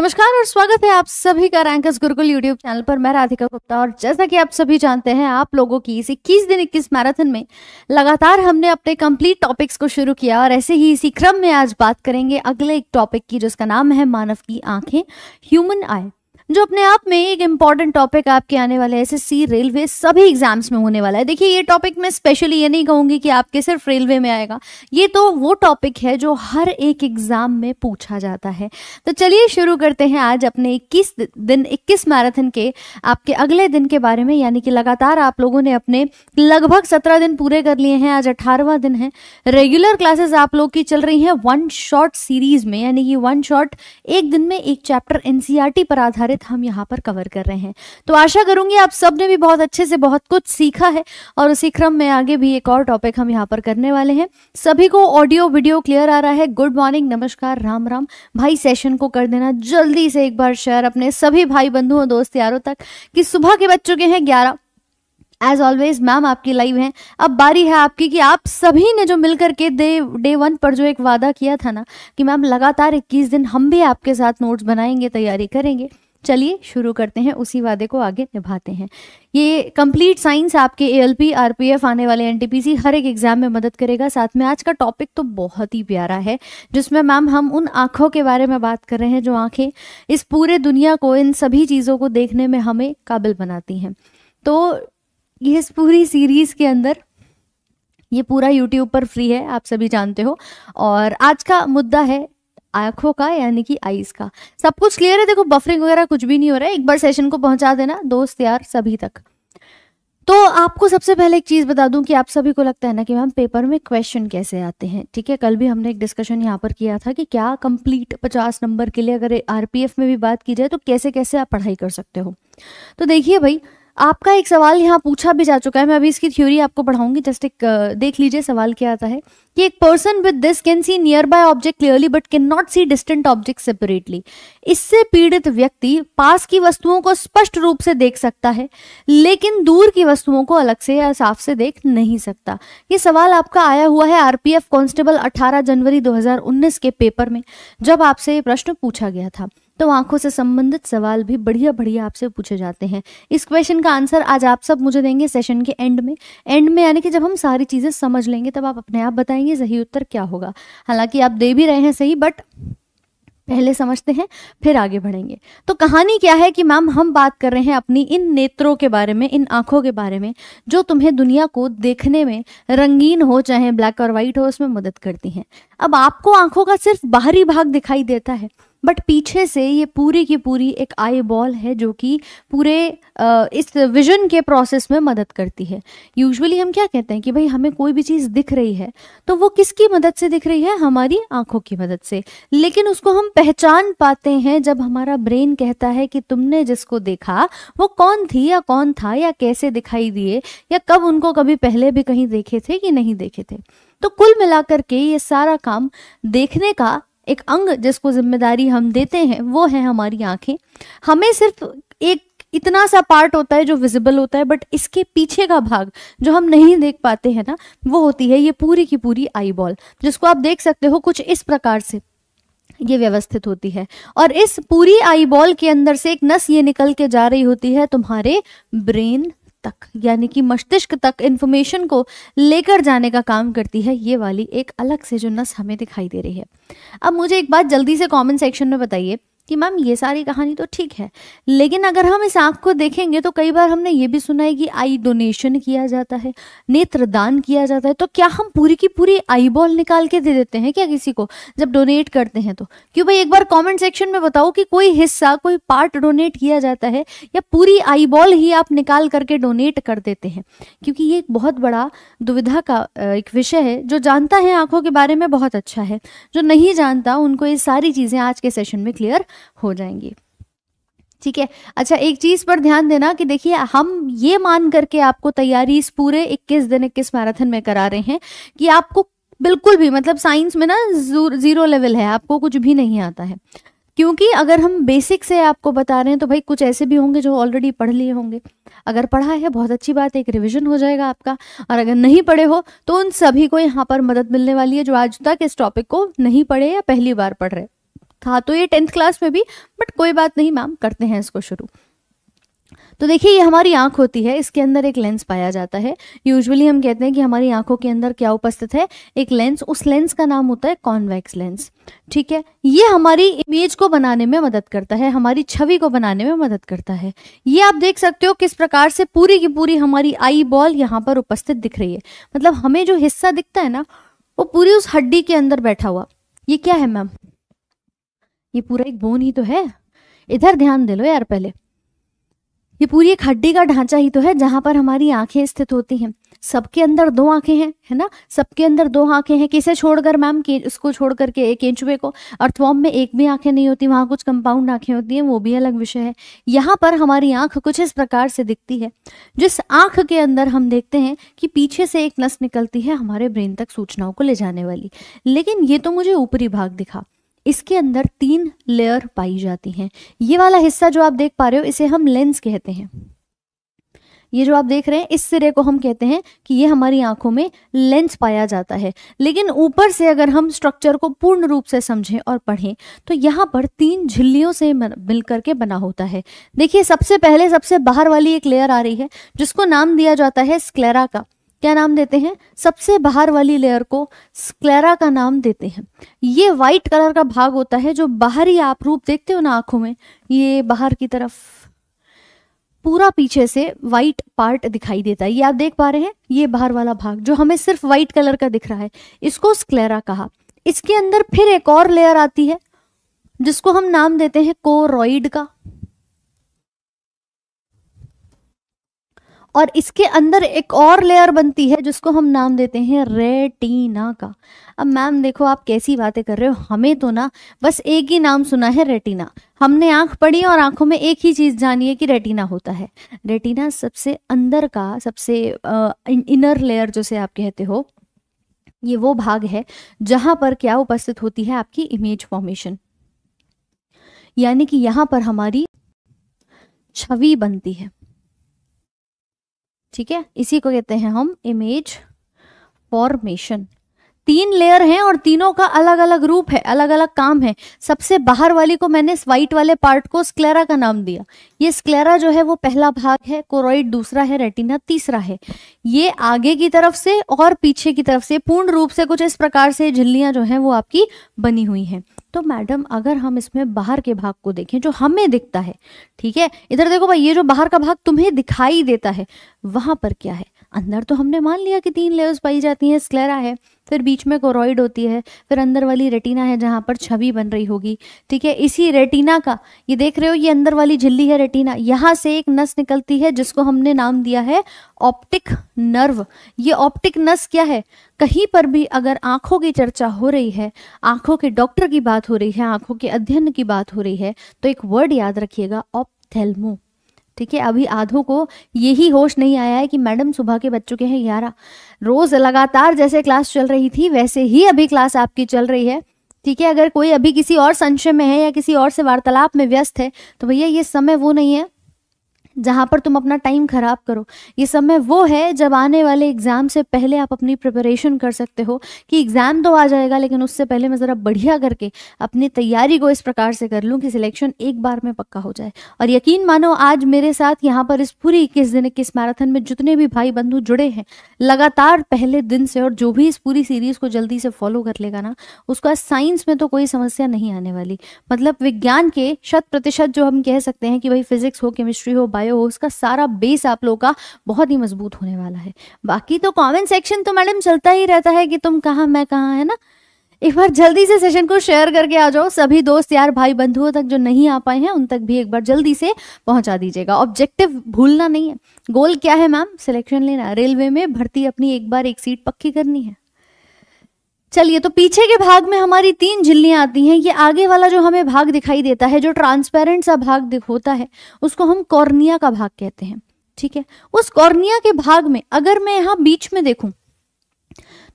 नमस्कार और स्वागत है आप सभी का रैंकर्स गुरुकुल यूट्यूब चैनल पर मैं राधिका गुप्ता और जैसा कि आप सभी जानते हैं आप लोगों की इस इक्कीस दिन इक्कीस मैराथन में लगातार हमने अपने कंप्लीट टॉपिक्स को शुरू किया और ऐसे ही इसी क्रम में आज बात करेंगे अगले एक टॉपिक की जिसका नाम है मानव की आंखें ह्यूमन आई जो अपने आप में एक इम्पॉर्टेंट टॉपिक आपके आने वाले एस सी रेलवे सभी एग्जाम्स में होने वाला है देखिए ये टॉपिक मैं स्पेशली ये नहीं कहूँगी कि आपके सिर्फ रेलवे में आएगा ये तो वो टॉपिक है जो हर एक एग्जाम में पूछा जाता है तो चलिए शुरू करते हैं आज अपने इक्कीस दिन इक्कीस मैराथन के आपके अगले दिन के बारे में यानी कि लगातार आप लोगों ने अपने लगभग सत्रह दिन पूरे कर लिए हैं आज अठारहवा दिन है रेगुलर क्लासेस आप लोग की चल रही हैं वन शॉर्ट सीरीज में यानी कि वन शॉर्ट एक दिन में एक चैप्टर एनसीईआरटी e पर आधारित टॉपिक हम यहाँ पर कवर कर रहे हैं तो आशा करूंगी आप सबने भी बहुत अच्छे से बहुत कुछ सीखा है और उसी क्रम में आगे भी एक और टॉपिक हम यहाँ पर करने वाले हैं सभी को ऑडियो वीडियो क्लियर आ रहा है गुड मॉर्निंग नमस्कार राम राम भाई सेशन को कर देना जल्दी से एक बार शेयर अपने सभी भाई बंधुओं दोस्त यारों तक कि सुबह के बज चुके हैं ग्यारह एज ऑलवेज मैम आपकी लाइव है अब बारी है आपकी कि आप सभी ने जो मिलकर के डे डे वन पर जो एक वादा किया था ना कि मैम लगातार 21 दिन हम भी आपके साथ नोट्स बनाएंगे तैयारी करेंगे चलिए शुरू करते हैं उसी वादे को आगे निभाते हैं ये कंप्लीट साइंस आपके A L P R P F आने वाले एन टी पी सी हर एक एग्जाम में मदद करेगा साथ में आज का टॉपिक तो बहुत ही प्यारा है जिसमें मैम हम उन आँखों के बारे में बात कर रहे हैं जो आँखें इस पूरे दुनिया को इन सभी चीज़ों को देखने में हमें काबिल बनाती हैं तो ये इस पूरी सीरीज़ के अंदर ये पूरा यूट्यूब पर फ्री है आप सभी जानते हो और आज का मुद्दा है आंखों का यानी कि आईज का सब कुछ क्लियर है देखो बफरिंग वगैरह कुछ भी नहीं हो रहा है एक बार सेशन को पहुंचा देना दोस्त यार सभी तक तो आपको सबसे पहले एक चीज़ बता दूं कि आप सभी को लगता है ना कि मैम पेपर में क्वेश्चन कैसे आते हैं ठीक है कल भी हमने एक डिस्कशन यहाँ पर किया था कि क्या कंप्लीट 50 नंबर के लिए अगर आरपीएफ में भी बात की जाए तो कैसे कैसे आप पढ़ाई कर सकते हो तो देखिए भाई आपका एक सवाल यहाँ पूछा भी जा चुका है मैं अभी इसकी थ्योरी आपको पढ़ाऊंगी जस्ट एक देख लीजिए सवाल क्या आता है कि एक person with this can see nearby object clearly but can not see distant object separately इससे पीड़ित व्यक्ति पास की वस्तुओं को स्पष्ट रूप से देख सकता है लेकिन दूर की वस्तुओं को अलग से या साफ से देख नहीं सकता ये सवाल आपका आया हुआ है आरपीएफ कांस्टेबल 18 जनवरी 2019 के पेपर में जब आपसे ये प्रश्न पूछा गया था तो आंखों से संबंधित सवाल भी बढ़िया बढ़िया आपसे पूछे जाते हैं इस क्वेश्चन का आंसर आज आप सब मुझे देंगे सेशन के एंड में एंड में यानी कि जब हम सारी चीज़ें समझ लेंगे तब आप अपने आप बताएंगे सही उत्तर क्या होगा हालांकि आप दे भी रहे हैं सही बट पहले समझते हैं फिर आगे बढ़ेंगे तो कहानी क्या है कि मैम हम बात कर रहे हैं अपनी इन नेत्रों के बारे में इन आंखों के बारे में जो तुम्हें दुनिया को देखने में रंगीन हो चाहे ब्लैक और व्हाइट हो उसमें मदद करती हैं अब आपको आंखों का सिर्फ बाहरी भाग दिखाई देता है बट पीछे से ये पूरी की पूरी एक आई बॉल है जो कि पूरे इस विजन के प्रोसेस में मदद करती है यूजुअली हम क्या कहते हैं कि भाई हमें कोई भी चीज़ दिख रही है तो वो किसकी मदद से दिख रही है हमारी आंखों की मदद से लेकिन उसको हम पहचान पाते हैं जब हमारा ब्रेन कहता है कि तुमने जिसको देखा वो कौन थी या कौन था या कैसे दिखाई दिए या कब उनको कभी पहले भी कहीं देखे थे कि नहीं देखे थे तो कुल मिलाकर के ये सारा काम देखने का एक अंग जिसको जिम्मेदारी हम देते हैं वो है हमारी आंखें हमें सिर्फ एक इतना सा पार्ट होता है जो विजिबल होता है बट इसके पीछे का भाग जो हम नहीं देख पाते हैं ना वो होती है ये पूरी की पूरी आई बॉल जिसको आप देख सकते हो कुछ इस प्रकार से ये व्यवस्थित होती है और इस पूरी आई बॉल के अंदर से एक नस ये निकल के जा रही होती है तुम्हारे ब्रेन तक यानी कि मस्तिष्क तक इन्फॉर्मेशन को लेकर जाने का काम करती है ये वाली एक अलग से जो नस हमें दिखाई दे रही है अब मुझे एक बात जल्दी से कमेंट सेक्शन में बताइए कि मैम ये सारी कहानी तो ठीक है लेकिन अगर हम इस आँख को देखेंगे तो कई बार हमने ये भी सुना है कि आई डोनेशन किया जाता है नेत्रदान किया जाता है तो क्या हम पूरी की पूरी आई बॉल निकाल के दे देते हैं क्या किसी को जब डोनेट करते हैं तो क्यों भाई एक बार कॉमेंट सेक्शन में बताओ कि कोई हिस्सा कोई पार्ट डोनेट किया जाता है या पूरी आई बॉल ही आप निकाल करके डोनेट कर देते हैं क्योंकि ये एक बहुत बड़ा दुविधा का एक विषय है जो जानता है आंखों के बारे में बहुत अच्छा है जो नहीं जानता उनको ये सारी चीज़ें आज के सेशन में क्लियर हो जाएंगी ठीक है अच्छा एक चीज पर ध्यान देना कि देखिए हम ये मान करके आपको तैयारी इस पूरे 21 दिन 21 मैराथन में करा रहे हैं कि आपको बिल्कुल भी मतलब साइंस में ना जीरो लेवल है आपको कुछ भी नहीं आता है क्योंकि अगर हम बेसिक से आपको बता रहे हैं तो भाई कुछ ऐसे भी होंगे जो ऑलरेडी पढ़ लिए होंगे अगर पढ़ा है बहुत अच्छी बात है एक रिविजन हो जाएगा आपका और अगर नहीं पढ़े हो तो उन सभी को यहाँ पर मदद मिलने वाली है जो आज तक इस टॉपिक को नहीं पढ़े या पहली बार पढ़ रहे था तो ये टेंथ क्लास में भी बट कोई बात नहीं मैम करते हैं इसको शुरू तो देखिए ये हमारी आंख होती है इसके अंदर एक लेंस पाया जाता है यूजुअली हम कहते हैं कि हमारी आंखों के अंदर क्या उपस्थित है एक लेंस उस लेंस का नाम होता है कॉन्वेक्स लेंस ठीक है ये हमारी इमेज को बनाने में मदद करता है हमारी छवि को बनाने में मदद करता है ये आप देख सकते हो किस प्रकार से पूरी की पूरी हमारी आई बॉल यहाँ पर उपस्थित दिख रही है मतलब हमें जो हिस्सा दिखता है ना वो पूरी उस हड्डी के अंदर बैठा हुआ ये क्या है मैम ये पूरा एक बोन ही तो है इधर ध्यान दे लो यार पहले ये पूरी एक हड्डी का ढांचा ही तो है जहां पर हमारी आंखें स्थित होती हैं सबके अंदर दो आंखें हैं है ना सबके अंदर दो आंखें हैं किसे छोड़कर मैम के उसको छोड़ करके एक केंचुए को अर्थवॉम में एक भी आंखें नहीं होती वहां कुछ कंपाउंड आंखें होती हैं वो भी अलग विषय है यहाँ पर हमारी आंख कुछ इस प्रकार से दिखती है जिस आंख के अंदर हम देखते हैं कि पीछे से एक नस निकलती है हमारे ब्रेन तक सूचनाओं को ले जाने वाली लेकिन ये तो मुझे ऊपरी भाग दिखा इसके अंदर तीन लेयर पाई जाती हैं ये वाला हिस्सा जो आप देख पा रहे हो इसे हम लेंस कहते हैं ये जो आप देख रहे हैं इस सिरे को हम कहते हैं कि ये हमारी आंखों में लेंस पाया जाता है लेकिन ऊपर से अगर हम स्ट्रक्चर को पूर्ण रूप से समझें और पढ़ें तो यहाँ पर तीन झिल्लियों से मिलकर के बना होता है देखिए सबसे पहले सबसे बाहर वाली एक लेयर आ रही है जिसको नाम दिया जाता है स्क्लेरा का क्या नाम देते हैं सबसे बाहर वाली लेयर को स्क्लेरा का नाम देते हैं ये वाइट कलर का भाग होता है जो बाहरी आप रूप देखते हो ना आंखों में ये बाहर की तरफ पूरा पीछे से वाइट पार्ट दिखाई देता है ये आप देख पा रहे हैं ये बाहर वाला भाग जो हमें सिर्फ व्हाइट कलर का दिख रहा है इसको स्क्लेरा कहा इसके अंदर फिर एक और लेयर आती है जिसको हम नाम देते हैं कोरॉइड का और इसके अंदर एक और लेयर बनती है जिसको हम नाम देते हैं रेटिना का अब मैम देखो आप कैसी बातें कर रहे हो हमें तो ना बस एक ही नाम सुना है रेटिना हमने आंख पढ़ी और आंखों में एक ही चीज़ जानी है कि रेटिना होता है रेटिना सबसे अंदर का सबसे इनर लेयर जो से आप कहते हो ये वो भाग है जहां पर क्या उपस्थित होती है आपकी इमेज फॉर्मेशन यानी कि यहाँ पर हमारी छवि बनती है ठीक है इसी को कहते हैं हम इमेज फॉर्मेशन तीन लेयर हैं और तीनों का अलग अलग रूप है अलग अलग काम है सबसे बाहर वाली को मैंने व्हाइट वाले पार्ट को स्क्लेरा का नाम दिया ये स्क्लेरा जो है वो पहला भाग है कोरोइड दूसरा है रेटिना तीसरा है ये आगे की तरफ से और पीछे की तरफ से पूर्ण रूप से कुछ इस प्रकार से झिल्लियां जो है वो आपकी बनी हुई हैं तो मैडम अगर हम इसमें बाहर के भाग को देखें जो हमें दिखता है ठीक है इधर देखो भाई ये जो बाहर का भाग तुम्हें दिखाई देता है वहां पर क्या है अंदर तो हमने मान लिया कि तीन लेयर्स पाई जाती हैं स्क्लेरा है फिर बीच में कोरोइड होती है फिर अंदर वाली रेटिना है जहाँ पर छवि बन रही होगी ठीक है इसी रेटिना का ये देख रहे हो ये अंदर वाली झिल्ली है रेटिना यहाँ से एक नस निकलती है जिसको हमने नाम दिया है ऑप्टिक नर्व ये ऑप्टिक नस क्या है कहीं पर भी अगर आंखों की चर्चा हो रही है आंखों के डॉक्टर की बात हो रही है आंखों के अध्ययन की बात हो रही है तो एक वर्ड याद रखिएगा ऑप्थेल्मो ठीक है अभी आधों को यही होश नहीं आया है कि मैडम सुबह के बज चुके हैं ग्यारह रोज लगातार जैसे क्लास चल रही थी वैसे ही अभी क्लास आपकी चल रही है ठीक है अगर कोई अभी किसी और संशय में है या किसी और से वार्तालाप में व्यस्त है तो भैया ये समय वो नहीं है जहाँ पर तुम अपना टाइम ख़राब करो ये समय वो है जब आने वाले एग्ज़ाम से पहले आप अपनी प्रिपरेशन कर सकते हो कि एग्ज़ाम तो आ जाएगा लेकिन उससे पहले मैं ज़रा बढ़िया करके अपनी तैयारी को इस प्रकार से कर लूँ कि सिलेक्शन एक बार में पक्का हो जाए और यकीन मानो आज मेरे साथ यहाँ पर इस पूरी इक्कीस दिन इक्कीस मैराथन में जितने भी भाई बंधु जुड़े हैं लगातार पहले दिन से और जो भी इस पूरी सीरीज़ को जल्दी से फॉलो कर लेगा ना उसका साइंस में तो कोई समस्या नहीं आने वाली मतलब विज्ञान के शत प्रतिशत जो हम कह सकते हैं कि भाई फिजिक्स हो केमिस्ट्री हो बायो रहे हो उसका सारा बेस आप लोगों का बहुत ही मजबूत होने वाला है बाकी तो कमेंट सेक्शन तो मैडम चलता ही रहता है कि तुम कहाँ मैं कहाँ है ना एक बार जल्दी से सेशन को शेयर करके आ जाओ सभी दोस्त यार भाई बंधुओं तक जो नहीं आ पाए हैं उन तक भी एक बार जल्दी से पहुंचा दीजिएगा ऑब्जेक्टिव भूलना नहीं है गोल क्या है मैम सिलेक्शन लेना रेलवे में भर्ती अपनी एक बार एक सीट पक्की करनी है चलिए तो पीछे के भाग में हमारी तीन झिल्लियां आती हैं ये आगे वाला जो हमें भाग दिखाई देता है जो ट्रांसपेरेंट सा भाग होता है उसको हम कॉर्निया का भाग कहते हैं ठीक है उस कॉर्निया के भाग में अगर मैं यहाँ बीच में देखूं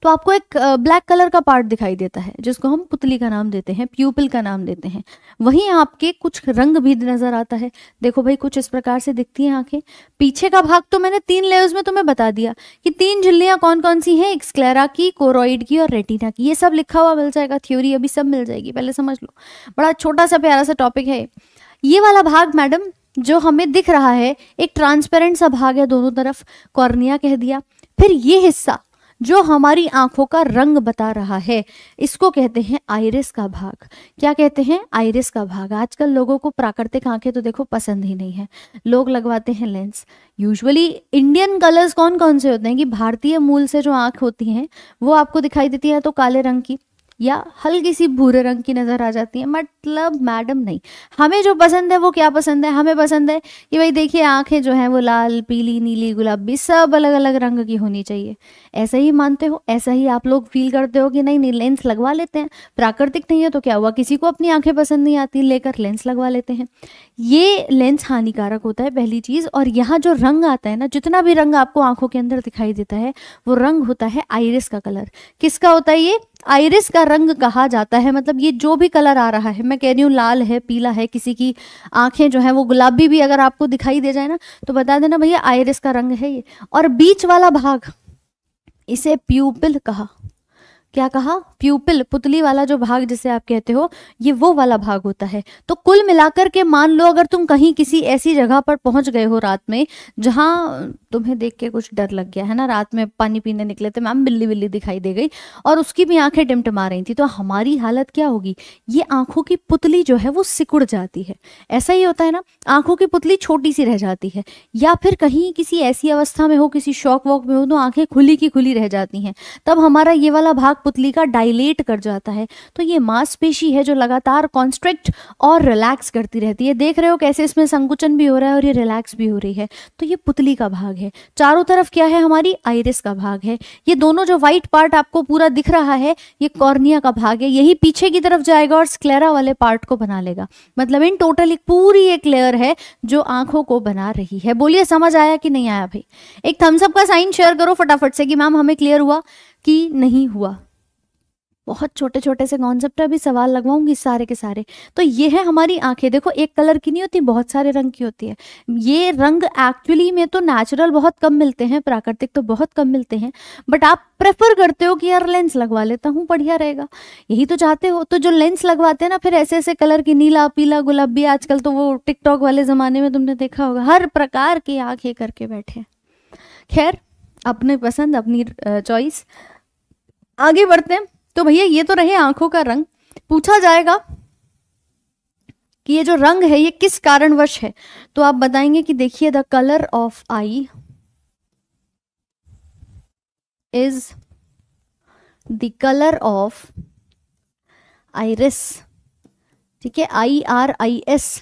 तो आपको एक ब्लैक कलर का पार्ट दिखाई देता है जिसको हम पुतली का नाम देते हैं प्यूपिल का नाम देते हैं वहीं आपके कुछ रंग भी नजर आता है देखो भाई कुछ इस प्रकार से दिखती हैं आंखें पीछे का भाग तो मैंने तीन लेयर्स में तुम्हें बता दिया कि तीन झिल्लियां कौन कौन सी हैं एक्सक्लेरा की कोरोइड की और रेटिना की ये सब लिखा हुआ मिल जाएगा थ्योरी अभी सब मिल जाएगी पहले समझ लो बड़ा छोटा सा प्यारा सा टॉपिक है ये वाला भाग मैडम जो हमें दिख रहा है एक ट्रांसपेरेंट सा भाग है दोनों तरफ कॉर्निया कह दिया फिर ये हिस्सा जो हमारी आंखों का रंग बता रहा है इसको कहते हैं आइरिस का भाग क्या कहते हैं आइरिस का भाग आजकल लोगों को प्राकृतिक आंखें तो देखो पसंद ही नहीं है लोग लगवाते हैं लेंस यूजुअली इंडियन कलर्स कौन कौन से होते हैं कि भारतीय मूल से जो आंख होती हैं वो आपको दिखाई देती है तो काले रंग की या हल्की सी भूरे रंग की नज़र आ जाती है मतलब मैडम नहीं हमें जो पसंद है वो क्या पसंद है हमें पसंद है कि भाई देखिए आंखें जो हैं वो लाल पीली नीली गुलाबी सब अलग अलग रंग की होनी चाहिए ऐसा ही मानते हो ऐसा ही आप लोग फील करते हो कि नहीं नहीं लेंस लगवा लेते हैं प्राकृतिक नहीं है तो क्या हुआ किसी को अपनी आंखें पसंद नहीं आती लेकर लेंस लगवा लेते हैं ये लेंस हानिकारक होता है पहली चीज़ और यहाँ जो रंग आता है ना जितना भी रंग आपको आंखों के अंदर दिखाई देता है वो रंग होता है आइरिस का कलर किसका होता है ये आयरिस का रंग कहा जाता है मतलब ये जो भी कलर आ रहा है मैं कह रही हूँ लाल है पीला है किसी की आंखें जो है वो गुलाबी भी अगर आपको दिखाई दे जाए ना तो बता देना भैया आयरिस का रंग है ये और बीच वाला भाग इसे प्यूपिल कहा क्या कहा प्यूपिल पुतली वाला जो भाग जिसे आप कहते हो ये वो वाला भाग होता है तो कुल मिलाकर के मान लो अगर तुम कहीं किसी ऐसी जगह पर पहुंच गए हो रात में जहां तुम्हें देख के कुछ डर लग गया है ना रात में पानी पीने निकले थे मैम बिल्ली बिल्ली दिखाई दे गई और उसकी भी आंखें टिमटिमा रही थी तो हमारी हालत क्या होगी ये आंखों की पुतली जो है वो सिकुड़ जाती है ऐसा ही होता है ना आंखों की पुतली छोटी सी रह जाती है या फिर कहीं किसी ऐसी अवस्था में हो किसी शौक वॉक में हो तो आंखें खुली की खुली रह जाती हैं तब हमारा ये वाला भाग पुतली का डायलेट कर जाता है तो ये मांसपेशी है जो लगातार कॉन्स्ट्रिक्ट और रिलैक्स करती रहती है देख रहे हो कैसे इसमें संकुचन भी हो रहा है और ये रिलैक्स भी हो रही है तो ये पुतली का भाग है चारों तरफ क्या है हमारी आयरिस का भाग है ये दोनों जो व्हाइट पार्ट आपको पूरा दिख रहा है ये कॉर्निया का भाग है यही पीछे की तरफ जाएगा और स्क्लेरा वाले पार्ट को बना लेगा मतलब इन टोटल एक पूरी एक लेयर है जो आंखों को बना रही है बोलिए समझ आया कि नहीं आया भाई एक थम्सअप का साइन शेयर करो फटाफट से कि मैम हमें क्लियर हुआ कि नहीं हुआ बहुत छोटे छोटे से कॉन्सेप्ट अभी सवाल लगवाऊंगी सारे के सारे तो ये है हमारी आंखें देखो एक कलर की नहीं होती बहुत सारे रंग की होती है ये रंग एक्चुअली में तो नेचुरल बहुत कम मिलते हैं प्राकृतिक तो बहुत कम मिलते हैं बट आप प्रेफर करते हो कि यार लेंस लगवा लेता हूँ बढ़िया रहेगा यही तो चाहते हो तो जो लेंस लगवाते हैं ना फिर ऐसे ऐसे कलर की नीला पीला गुलाबी आजकल तो वो टिकटॉक वाले ज़माने में तुमने देखा होगा हर प्रकार की आंखें करके बैठे खैर अपने पसंद अपनी चॉइस आगे बढ़ते हैं तो भैया ये तो रहे आंखों का रंग पूछा जाएगा कि ये जो रंग है ये किस कारणवश है तो आप बताएंगे कि देखिए the colour of eye is the colour of iris ठीक है आई आर आई एस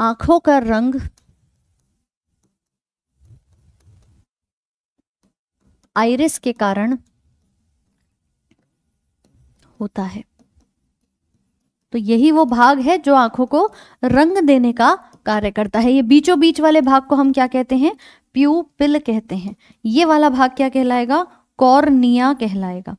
आंखों का रंग आइरिस के कारण होता है तो यही वो भाग है जो आंखों को रंग देने का कार्य करता है ये बीचों बीच वाले भाग को हम क्या कहते हैं प्यू पिल कहते हैं ये वाला भाग क्या कहलाएगा कॉर्निया कहलाएगा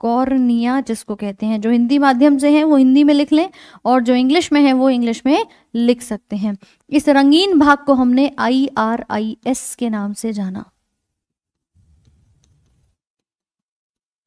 कॉर्निया जिसको कहते हैं जो हिंदी माध्यम से है वो हिंदी में लिख लें और जो इंग्लिश में है वो इंग्लिश में लिख सकते हैं इस रंगीन भाग को हमने आई आर आई एस के नाम से जाना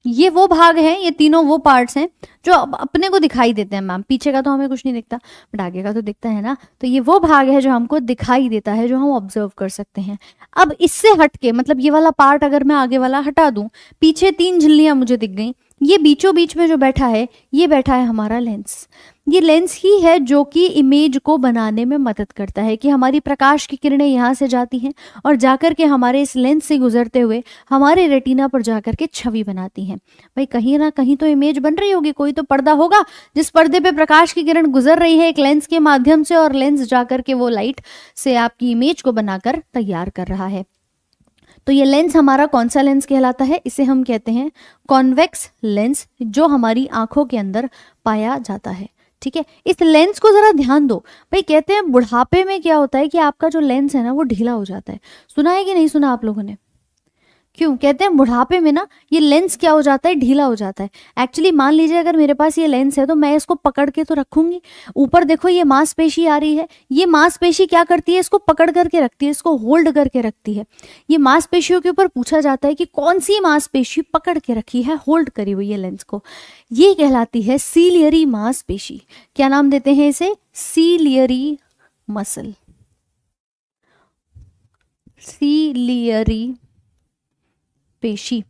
ये वो भाग है ये तीनों वो पार्ट्स हैं जो अपने को दिखाई देते हैं मैम पीछे का तो हमें कुछ नहीं दिखता बट आगे का तो दिखता है ना तो ये वो भाग है जो हमको दिखाई देता है जो हम ऑब्जर्व कर सकते हैं अब इससे हटके मतलब ये वाला पार्ट अगर मैं आगे वाला हटा दूं पीछे तीन झिल्लियां मुझे दिख गई ये बीचों बीच में जो बैठा है ये बैठा है हमारा लेंस ये लेंस ही है जो कि इमेज को बनाने में मदद करता है कि हमारी प्रकाश की किरणें यहाँ से जाती हैं और जाकर के हमारे इस लेंस से गुजरते हुए हमारे रेटिना पर जाकर के छवि बनाती हैं भाई कहीं ना कहीं तो इमेज बन रही होगी कोई तो पर्दा होगा जिस पर्दे पे प्रकाश की किरण गुजर रही है एक लेंस के माध्यम से और लेंस जाकर के वो लाइट से आपकी इमेज को बनाकर तैयार कर रहा है तो ये लेंस हमारा कौन सा लेंस कहलाता है इसे हम कहते हैं कॉन्वेक्स लेंस जो हमारी आंखों के अंदर पाया जाता है ठीक है इस लेंस को ज़रा ध्यान दो भाई कहते हैं बुढ़ापे में क्या होता है कि आपका जो लेंस है ना वो ढीला हो जाता है सुना है कि नहीं सुना आप लोगों ने क्यों कहते हैं बुढ़ापे में ना ये लेंस क्या हो जाता है ढीला हो जाता है एक्चुअली मान लीजिए अगर मेरे पास ये लेंस है तो मैं इसको पकड़ के तो रखूंगी ऊपर देखो ये मांसपेशी आ रही है ये मांसपेशी क्या करती है इसको पकड़ करके रखती है इसको होल्ड करके रखती है ये मांसपेशियों के ऊपर पूछा जाता है कि कौन सी मांसपेशी पकड़ के रखी है होल्ड करी हुई है लेंस को ये कहलाती है सीलियरी मांसपेशी क्या नाम देते हैं इसे सीलियरी मसल सीलियरी पेशी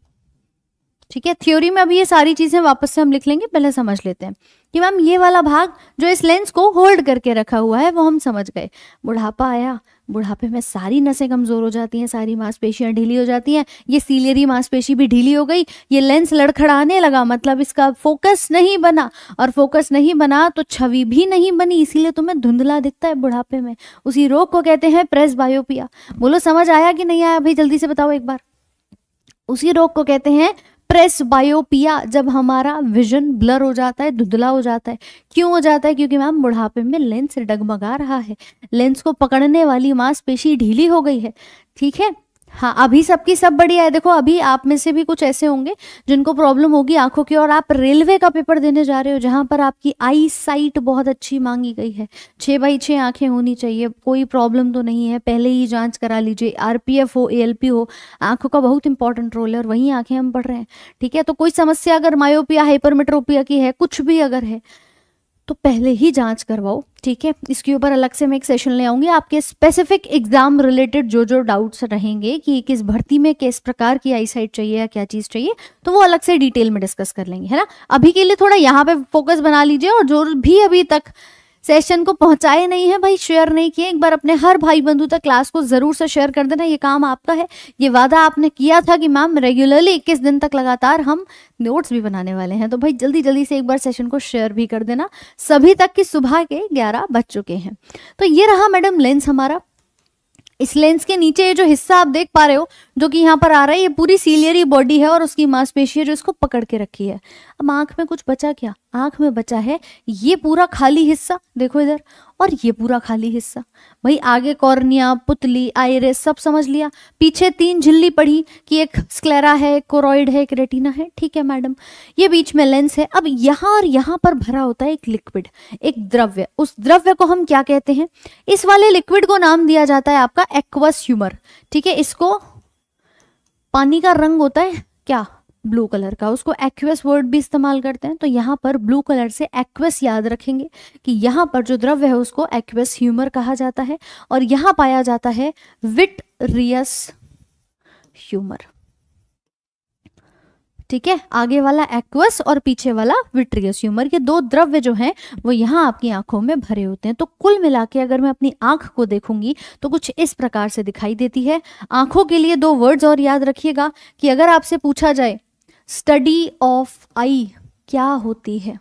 ठीक है थ्योरी में अभी ये सारी चीजें वापस से हम लिख लेंगे पहले समझ लेते हैं कि मैम ये वाला भाग जो इस लेंस को होल्ड करके रखा हुआ है वो हम समझ गए बुढ़ापा आया बुढ़ापे में सारी नसें कमजोर हो जाती हैं सारी मांसपेशियां ढीली हो जाती हैं ये सीलियरी मांसपेशी भी ढीली हो गई ये लेंस लड़खड़ाने लगा मतलब इसका फोकस नहीं बना और फोकस नहीं बना तो छवि भी नहीं बनी इसीलिए तुम्हें धुंधला दिखता है बुढ़ापे में उसी रोग को कहते हैं प्रेस बायोपिया बोलो समझ आया कि नहीं आया भाई जल्दी से बताओ एक बार उसी रोग को कहते हैं प्रेस बायोपिया जब हमारा विजन ब्लर हो जाता है धुंधला हो जाता है क्यों हो जाता है क्योंकि मैम बुढ़ापे में लेंस डगमगा रहा है लेंस को पकड़ने वाली मांसपेशी ढीली हो गई है ठीक है हाँ अभी सबकी सब बढ़िया है देखो अभी आप में से भी कुछ ऐसे होंगे जिनको प्रॉब्लम होगी आंखों की और आप रेलवे का पेपर देने जा रहे हो जहां पर आपकी आई साइट बहुत अच्छी मांगी गई है छः बाई छः आंखें होनी चाहिए कोई प्रॉब्लम तो नहीं है पहले ही जांच करा लीजिए आरपीएफ हो एएलपी हो आंखों का बहुत इंपॉर्टेंट रोल है और वहीं आंखें हम पढ़ रहे हैं ठीक है तो कोई समस्या अगर मायोपिया हाइपरमेट्रोपिया की है कुछ भी अगर है तो पहले ही जांच करवाओ ठीक है इसके ऊपर अलग से मैं एक सेशन ले आऊंगी आपके स्पेसिफिक एग्जाम रिलेटेड जो जो डाउट्स रहेंगे कि किस भर्ती में किस प्रकार की आई साइट चाहिए या क्या चीज़ चाहिए तो वो अलग से डिटेल में डिस्कस कर लेंगे है ना अभी के लिए थोड़ा यहाँ पे फोकस बना लीजिए और जो भी अभी तक सेशन को पहुंचाए नहीं है भाई शेयर नहीं किए एक बार अपने हर भाई बंधु तक क्लास को जरूर से शेयर कर देना ये काम आपका है ये वादा आपने किया था कि मैम रेगुलरली इक्कीस दिन तक लगातार हम नोट्स भी बनाने वाले हैं तो भाई जल्दी जल्दी से एक बार सेशन को शेयर भी कर देना सभी तक की सुबह के ग्यारह बज चुके हैं तो ये रहा मैडम लेंस हमारा इस लेंस के नीचे ये जो हिस्सा आप देख पा रहे हो जो कि यहाँ पर आ रहा है ये पूरी सीलियरी बॉडी है और उसकी मांसपेशी है जो इसको पकड़ के रखी है अब आंख में कुछ बचा क्या आंख में बचा है ये पूरा खाली हिस्सा देखो इधर और ये पूरा खाली हिस्सा भाई आगे कॉर्निया पुतली आयरस सब समझ लिया पीछे तीन झिल्ली पड़ी कि एक स्क्लेरा है एक कोरोइड है एक रेटिना है ठीक है मैडम ये बीच में लेंस है अब यहाँ और यहाँ पर भरा होता है एक लिक्विड एक द्रव्य उस द्रव्य को हम क्या कहते हैं इस वाले लिक्विड को नाम दिया जाता है आपका एक्वस ह्यूमर ठीक है इसको पानी का रंग होता है क्या ब्लू कलर का उसको एक्वेस वर्ड भी इस्तेमाल करते हैं तो यहाँ पर ब्लू कलर से एक्वेस याद रखेंगे कि यहाँ पर जो द्रव्य है उसको एक्वस ह्यूमर कहा जाता है और यहाँ पाया जाता है विट रियस ह्यूमर ठीक है आगे वाला एक्वस और पीछे वाला विट्रियस ह्यूमर ये दो द्रव्य जो हैं वो यहाँ आपकी आंखों में भरे होते हैं तो कुल मिला के अगर मैं अपनी आंख को देखूंगी तो कुछ इस प्रकार से दिखाई देती है आंखों के लिए दो वर्ड्स और याद रखिएगा कि अगर आपसे पूछा जाए स्टडी ऑफ आई क्या होती है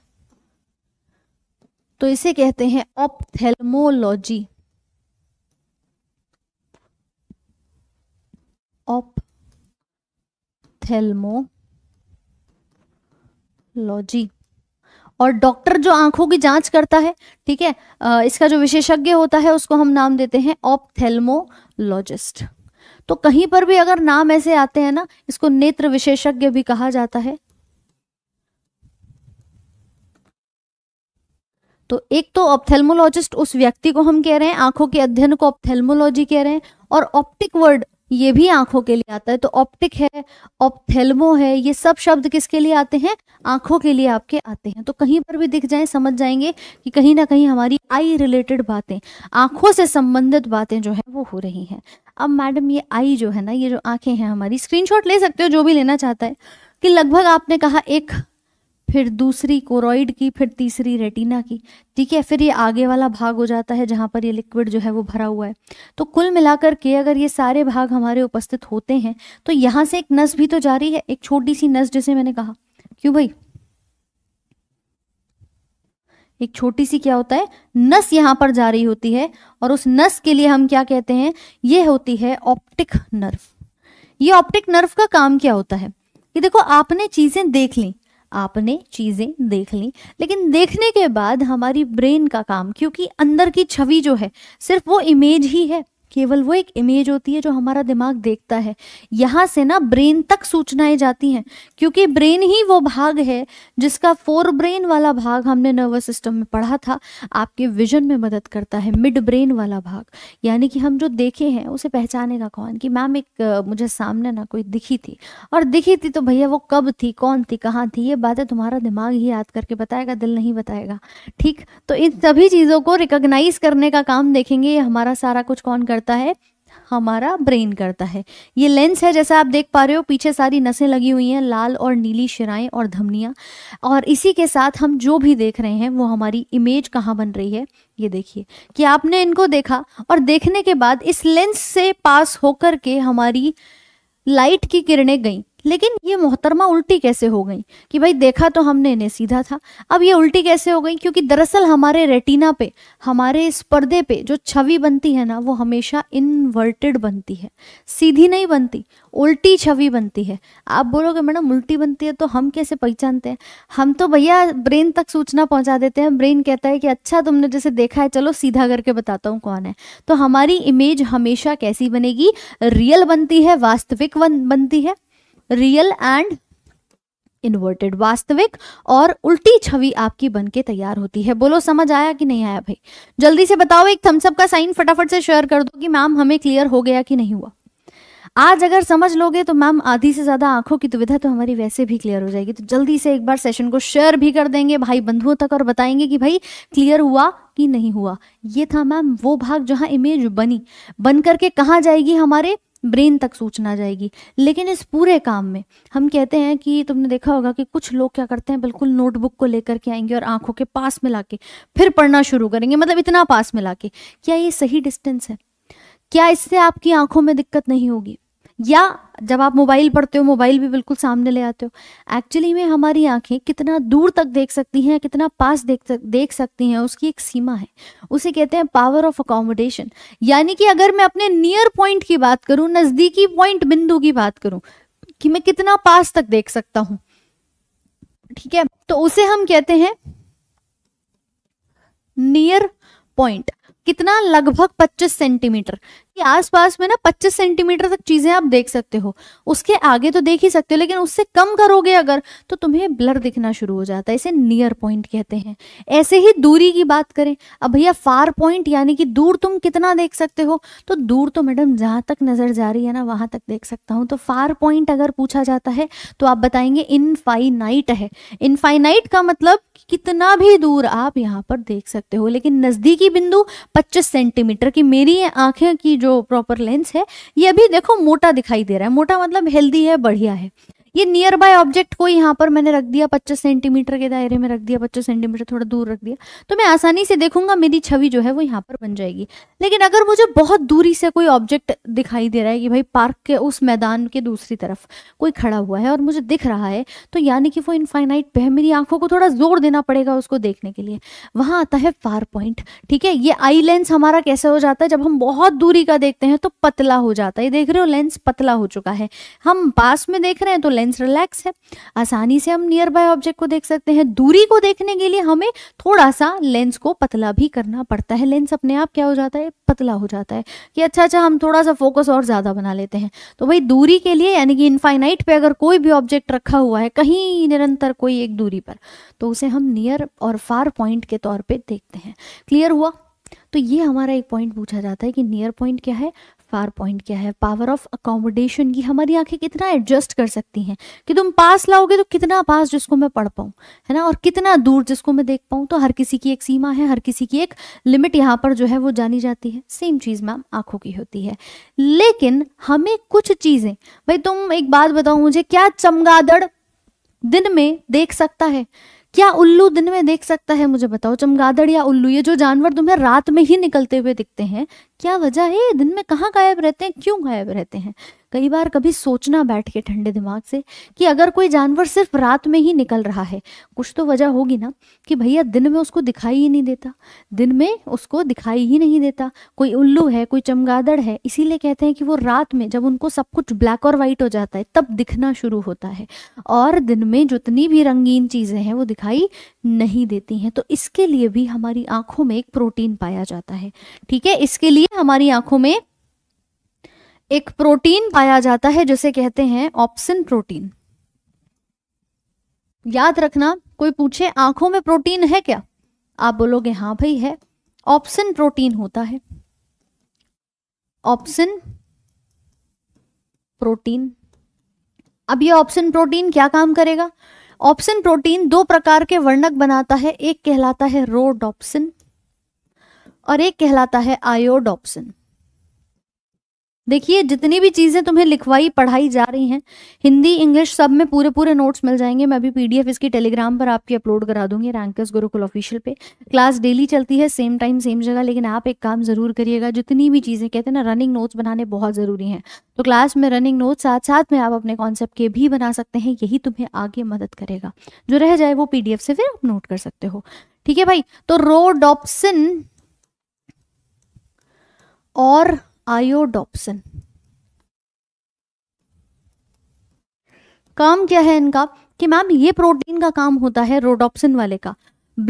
तो इसे कहते हैं ऑप थेलमोलॉजी और डॉक्टर जो आंखों की जांच करता है ठीक है इसका जो विशेषज्ञ होता है उसको हम नाम देते हैं थेलमोलॉजिस्ट तो कहीं पर भी अगर नाम ऐसे आते हैं ना इसको नेत्र विशेषज्ञ भी कहा जाता है तो एक तो ऑप्थेलमोलॉजिस्ट उस व्यक्ति को हम कह रहे हैं आंखों के अध्ययन को ऑप्थेलमोलॉजी कह रहे हैं और ऑप्टिक वर्ड ये भी आंखों के लिए आता है तो ऑप्टिक है ऑप्थेलमो है ये सब शब्द किसके लिए आते हैं आंखों के लिए आपके आते हैं तो कहीं पर भी दिख जाए समझ जाएंगे कि कहीं ना कहीं हमारी आई रिलेटेड बातें आंखों से संबंधित बातें जो है वो हो रही हैं अब मैडम ये आई जो है ना ये जो आंखें हैं हमारी स्क्रीनशॉट ले सकते हो जो भी लेना चाहता है कि लगभग आपने कहा एक फिर दूसरी कोरोइड की फिर तीसरी रेटिना की ठीक है फिर ये आगे वाला भाग हो जाता है जहाँ पर ये लिक्विड जो है वो भरा हुआ है तो कुल मिलाकर के अगर ये सारे भाग हमारे उपस्थित होते हैं तो यहाँ से एक नस भी तो जारी है एक छोटी सी नस जैसे मैंने कहा क्यों भाई एक छोटी सी क्या होता है नस यहाँ पर जा रही होती है और उस नस के लिए हम क्या कहते हैं ये होती है ऑप्टिक नर्व ये ऑप्टिक नर्व का काम क्या होता है कि देखो आपने चीजें देख ली आपने चीजें देख ली लेकिन देखने के बाद हमारी ब्रेन का काम क्योंकि अंदर की छवि जो है सिर्फ वो इमेज ही है केवल वो एक इमेज होती है जो हमारा दिमाग देखता है यहाँ से ना ब्रेन तक सूचनाएं जाती हैं क्योंकि ब्रेन ही वो भाग है जिसका फोर ब्रेन वाला भाग हमने नर्वस सिस्टम में पढ़ा था आपके विजन में मदद करता है मिड ब्रेन वाला भाग यानी कि हम जो देखे हैं उसे पहचाने का कौन कि मैम एक मुझे सामने ना कोई दिखी थी और दिखी थी तो भैया वो कब थी कौन थी कहाँ थी ये बातें तुम्हारा दिमाग ही याद करके बताएगा दिल नहीं बताएगा ठीक तो इन सभी चीज़ों को रिकोगनाइज करने का काम देखेंगे ये हमारा सारा कुछ कौन कर करता है हमारा ब्रेन करता है ये लेंस है जैसा आप देख पा रहे हो पीछे सारी नसें लगी हुई हैं लाल और नीली शिराएं और धमनियां और इसी के साथ हम जो भी देख रहे हैं वो हमारी इमेज कहाँ बन रही है ये देखिए कि आपने इनको देखा और देखने के बाद इस लेंस से पास होकर के हमारी लाइट की किरणें गई लेकिन ये मोहतरमा उल्टी कैसे हो गई कि भाई देखा तो हमने इन्हें सीधा था अब ये उल्टी कैसे हो गई क्योंकि दरअसल हमारे रेटिना पे हमारे इस पर्दे पे जो छवि बनती है ना वो हमेशा इन्वर्टेड बनती है सीधी नहीं बनती उल्टी छवि बनती है आप बोलोगे मैडम उल्टी बनती है तो हम कैसे पहचानते हैं हम तो भैया ब्रेन तक सूचना पहुंचा देते हैं ब्रेन कहता है कि अच्छा तुमने जैसे देखा है चलो सीधा करके बताता हूँ कौन है तो हमारी इमेज हमेशा कैसी बनेगी रियल बनती है वास्तविक बनती है रियल एंड इन्वर्टेड वास्तविक और उल्टी छवि आपकी बनके तैयार होती है बोलो समझ आया कि नहीं आया भाई जल्दी से बताओ एक थम्सअप का साइन फटाफट से शेयर कर दो कि मैम हमें क्लियर हो गया कि नहीं हुआ आज अगर समझ लोगे तो मैम आधी से ज्यादा आंखों की दुविधा तो हमारी वैसे भी क्लियर हो जाएगी तो जल्दी से एक बार सेशन को शेयर भी कर देंगे भाई बंधुओं तक और बताएंगे कि भाई क्लियर हुआ कि नहीं हुआ ये था मैम वो भाग जहां इमेज बनी बन करके कहा जाएगी हमारे ब्रेन तक सूचना जाएगी लेकिन इस पूरे काम में हम कहते हैं कि तुमने देखा होगा कि कुछ लोग क्या करते हैं बिल्कुल नोटबुक को लेकर के आएंगे और आंखों के पास में के फिर पढ़ना शुरू करेंगे मतलब इतना पास में के क्या ये सही डिस्टेंस है क्या इससे आपकी आंखों में दिक्कत नहीं होगी या जब आप मोबाइल पढ़ते हो मोबाइल भी बिल्कुल सामने ले आते हो एक्चुअली में हमारी आंखें कितना दूर तक देख सकती हैं कितना पास देख सक, देख सकती हैं उसकी एक सीमा है उसे कहते हैं पावर ऑफ अकोमोडेशन यानी कि अगर मैं अपने नियर पॉइंट की बात करूं नज़दीकी पॉइंट बिंदु की बात करूं कि मैं कितना पास तक देख सकता हूं ठीक है तो उसे हम कहते हैं नियर पॉइंट कितना लगभग 25 सेंटीमीटर के आसपास में ना 25 सेंटीमीटर तक चीजें आप देख सकते हो उसके आगे तो देख ही सकते हो लेकिन उससे कम करोगे अगर तो तुम्हें ब्लर दिखना शुरू हो जाता है इसे नियर पॉइंट कहते हैं ऐसे ही दूरी की बात करें अब भैया फार पॉइंट यानी कि दूर तुम कितना देख सकते हो तो दूर तो मैडम जहां तक नजर जा रही है ना वहां तक देख सकता हूँ तो फार पॉइंट अगर पूछा जाता है तो आप बताएंगे इनफाइनाइट है इनफाइनाइट का मतलब कितना भी दूर आप यहाँ पर देख सकते हो लेकिन नजदीकी बिंदु पच्चीस सेंटीमीटर की मेरी आंखें की जो जो प्रॉपर लेंस है ये भी देखो मोटा दिखाई दे रहा है मोटा मतलब हेल्दी है बढ़िया है ये नियर बाय ऑब्जेक्ट को यहाँ पर मैंने रख दिया 25 सेंटीमीटर के दायरे में रख दिया 25 सेंटीमीटर थोड़ा दूर रख दिया तो मैं आसानी से देखूंगा मेरी छवि जो है वो यहाँ पर बन जाएगी लेकिन अगर मुझे बहुत दूरी से कोई ऑब्जेक्ट दिखाई दे रहा है कि भाई पार्क के उस मैदान के दूसरी तरफ कोई खड़ा हुआ है और मुझे दिख रहा है तो यानी कि वो इनफाइनाइट पे है मेरी आंखों को थोड़ा जोर देना पड़ेगा उसको देखने के लिए वहां आता है फार पॉइंट ठीक है ये आई लेंस हमारा कैसे हो जाता है जब हम बहुत दूरी का देखते हैं तो पतला हो जाता है देख रहे हो लेंस पतला हो चुका है हम पास में देख रहे हैं तो लेंस रिलैक्स है आसानी से हम नियर बाय ऑब्जेक्ट को देख सकते हैं दूरी को देखने के लिए हमें थोड़ा सा लेंस को पतला भी करना पड़ता है लेंस अपने आप क्या हो जाता है पतला हो जाता है कि अच्छा अच्छा हम थोड़ा सा फोकस और ज़्यादा बना लेते हैं तो भाई दूरी के लिए यानी कि इनफाइनाइट पे अगर कोई भी ऑब्जेक्ट रखा हुआ है कहीं निरंतर कोई एक दूरी पर तो उसे हम नियर और फार पॉइंट के तौर पर देखते हैं क्लियर हुआ तो ये हमारा एक पॉइंट पूछा जाता है कि नियर पॉइंट क्या है पावर पॉइंट क्या है पावर ऑफ अकोमोडेशन की हमारी आंखें कितना एडजस्ट कर सकती हैं कि तुम पास लाओगे तो कितना पास जिसको मैं पढ़ पाऊँ है ना और कितना दूर जिसको मैं देख पाऊँ तो हर किसी की एक सीमा है हर किसी की एक लिमिट यहाँ पर जो है वो जानी जाती है सेम चीज़ मैम आँखों की होती है लेकिन हमें कुछ चीज़ें भाई तुम एक बात बताओ मुझे क्या चमगादड़ दिन में देख सकता है क्या उल्लू दिन में देख सकता है मुझे बताओ चमगादड़ या उल्लू ये जो जानवर तुम्हें रात में ही निकलते हुए दिखते हैं क्या वजह है दिन में कहाँ गायब रहते हैं क्यों गायब रहते हैं कई बार कभी सोचना बैठ के ठंडे दिमाग से कि अगर कोई जानवर सिर्फ रात में ही निकल रहा है कुछ तो वजह होगी ना कि भैया दिन में उसको दिखाई ही नहीं देता दिन में उसको दिखाई ही नहीं देता कोई उल्लू है कोई चमगादड़ है इसीलिए कहते हैं कि वो रात में जब उनको सब कुछ ब्लैक और वाइट हो जाता है तब दिखना शुरू होता है और दिन में जितनी भी रंगीन चीज़ें हैं वो दिखाई नहीं देती हैं तो इसके लिए भी हमारी आंखों में एक प्रोटीन पाया जाता है ठीक है इसके लिए हमारी आंखों में एक प्रोटीन पाया जाता है जिसे कहते हैं ऑप्सन प्रोटीन याद रखना कोई पूछे आंखों में प्रोटीन है क्या आप बोलोगे हाँ भाई है ऑप्शन प्रोटीन होता है ऑप्सन प्रोटीन अब ये ऑप्शन प्रोटीन क्या काम करेगा ऑप्शन प्रोटीन दो प्रकार के वर्णक बनाता है एक कहलाता है रोडॉप्सिन और एक कहलाता है आयोडॉप्सिन देखिए जितनी भी चीज़ें तुम्हें लिखवाई पढ़ाई जा रही हैं हिंदी इंग्लिश सब में पूरे पूरे नोट्स मिल जाएंगे मैं अभी पीडीएफ इसकी टेलीग्राम पर आपकी अपलोड करा दूंगी रैंकर्स गुरुकुल ऑफिशियल पे क्लास डेली चलती है सेम टाइम सेम जगह लेकिन आप एक काम ज़रूर करिएगा जितनी भी चीज़ें कहते हैं ना रनिंग नोट्स बनाने बहुत ज़रूरी हैं तो क्लास में रनिंग नोट साथ साथ में आप अपने कॉन्सेप्ट के भी बना सकते हैं यही तुम्हें आगे मदद करेगा जो रह जाए वो पी से फिर आप नोट कर सकते हो ठीक है भाई तो रोड और आयो काम क्या है इनका कि मैम ये प्रोटीन का काम होता है रोडॉप्सिन वाले का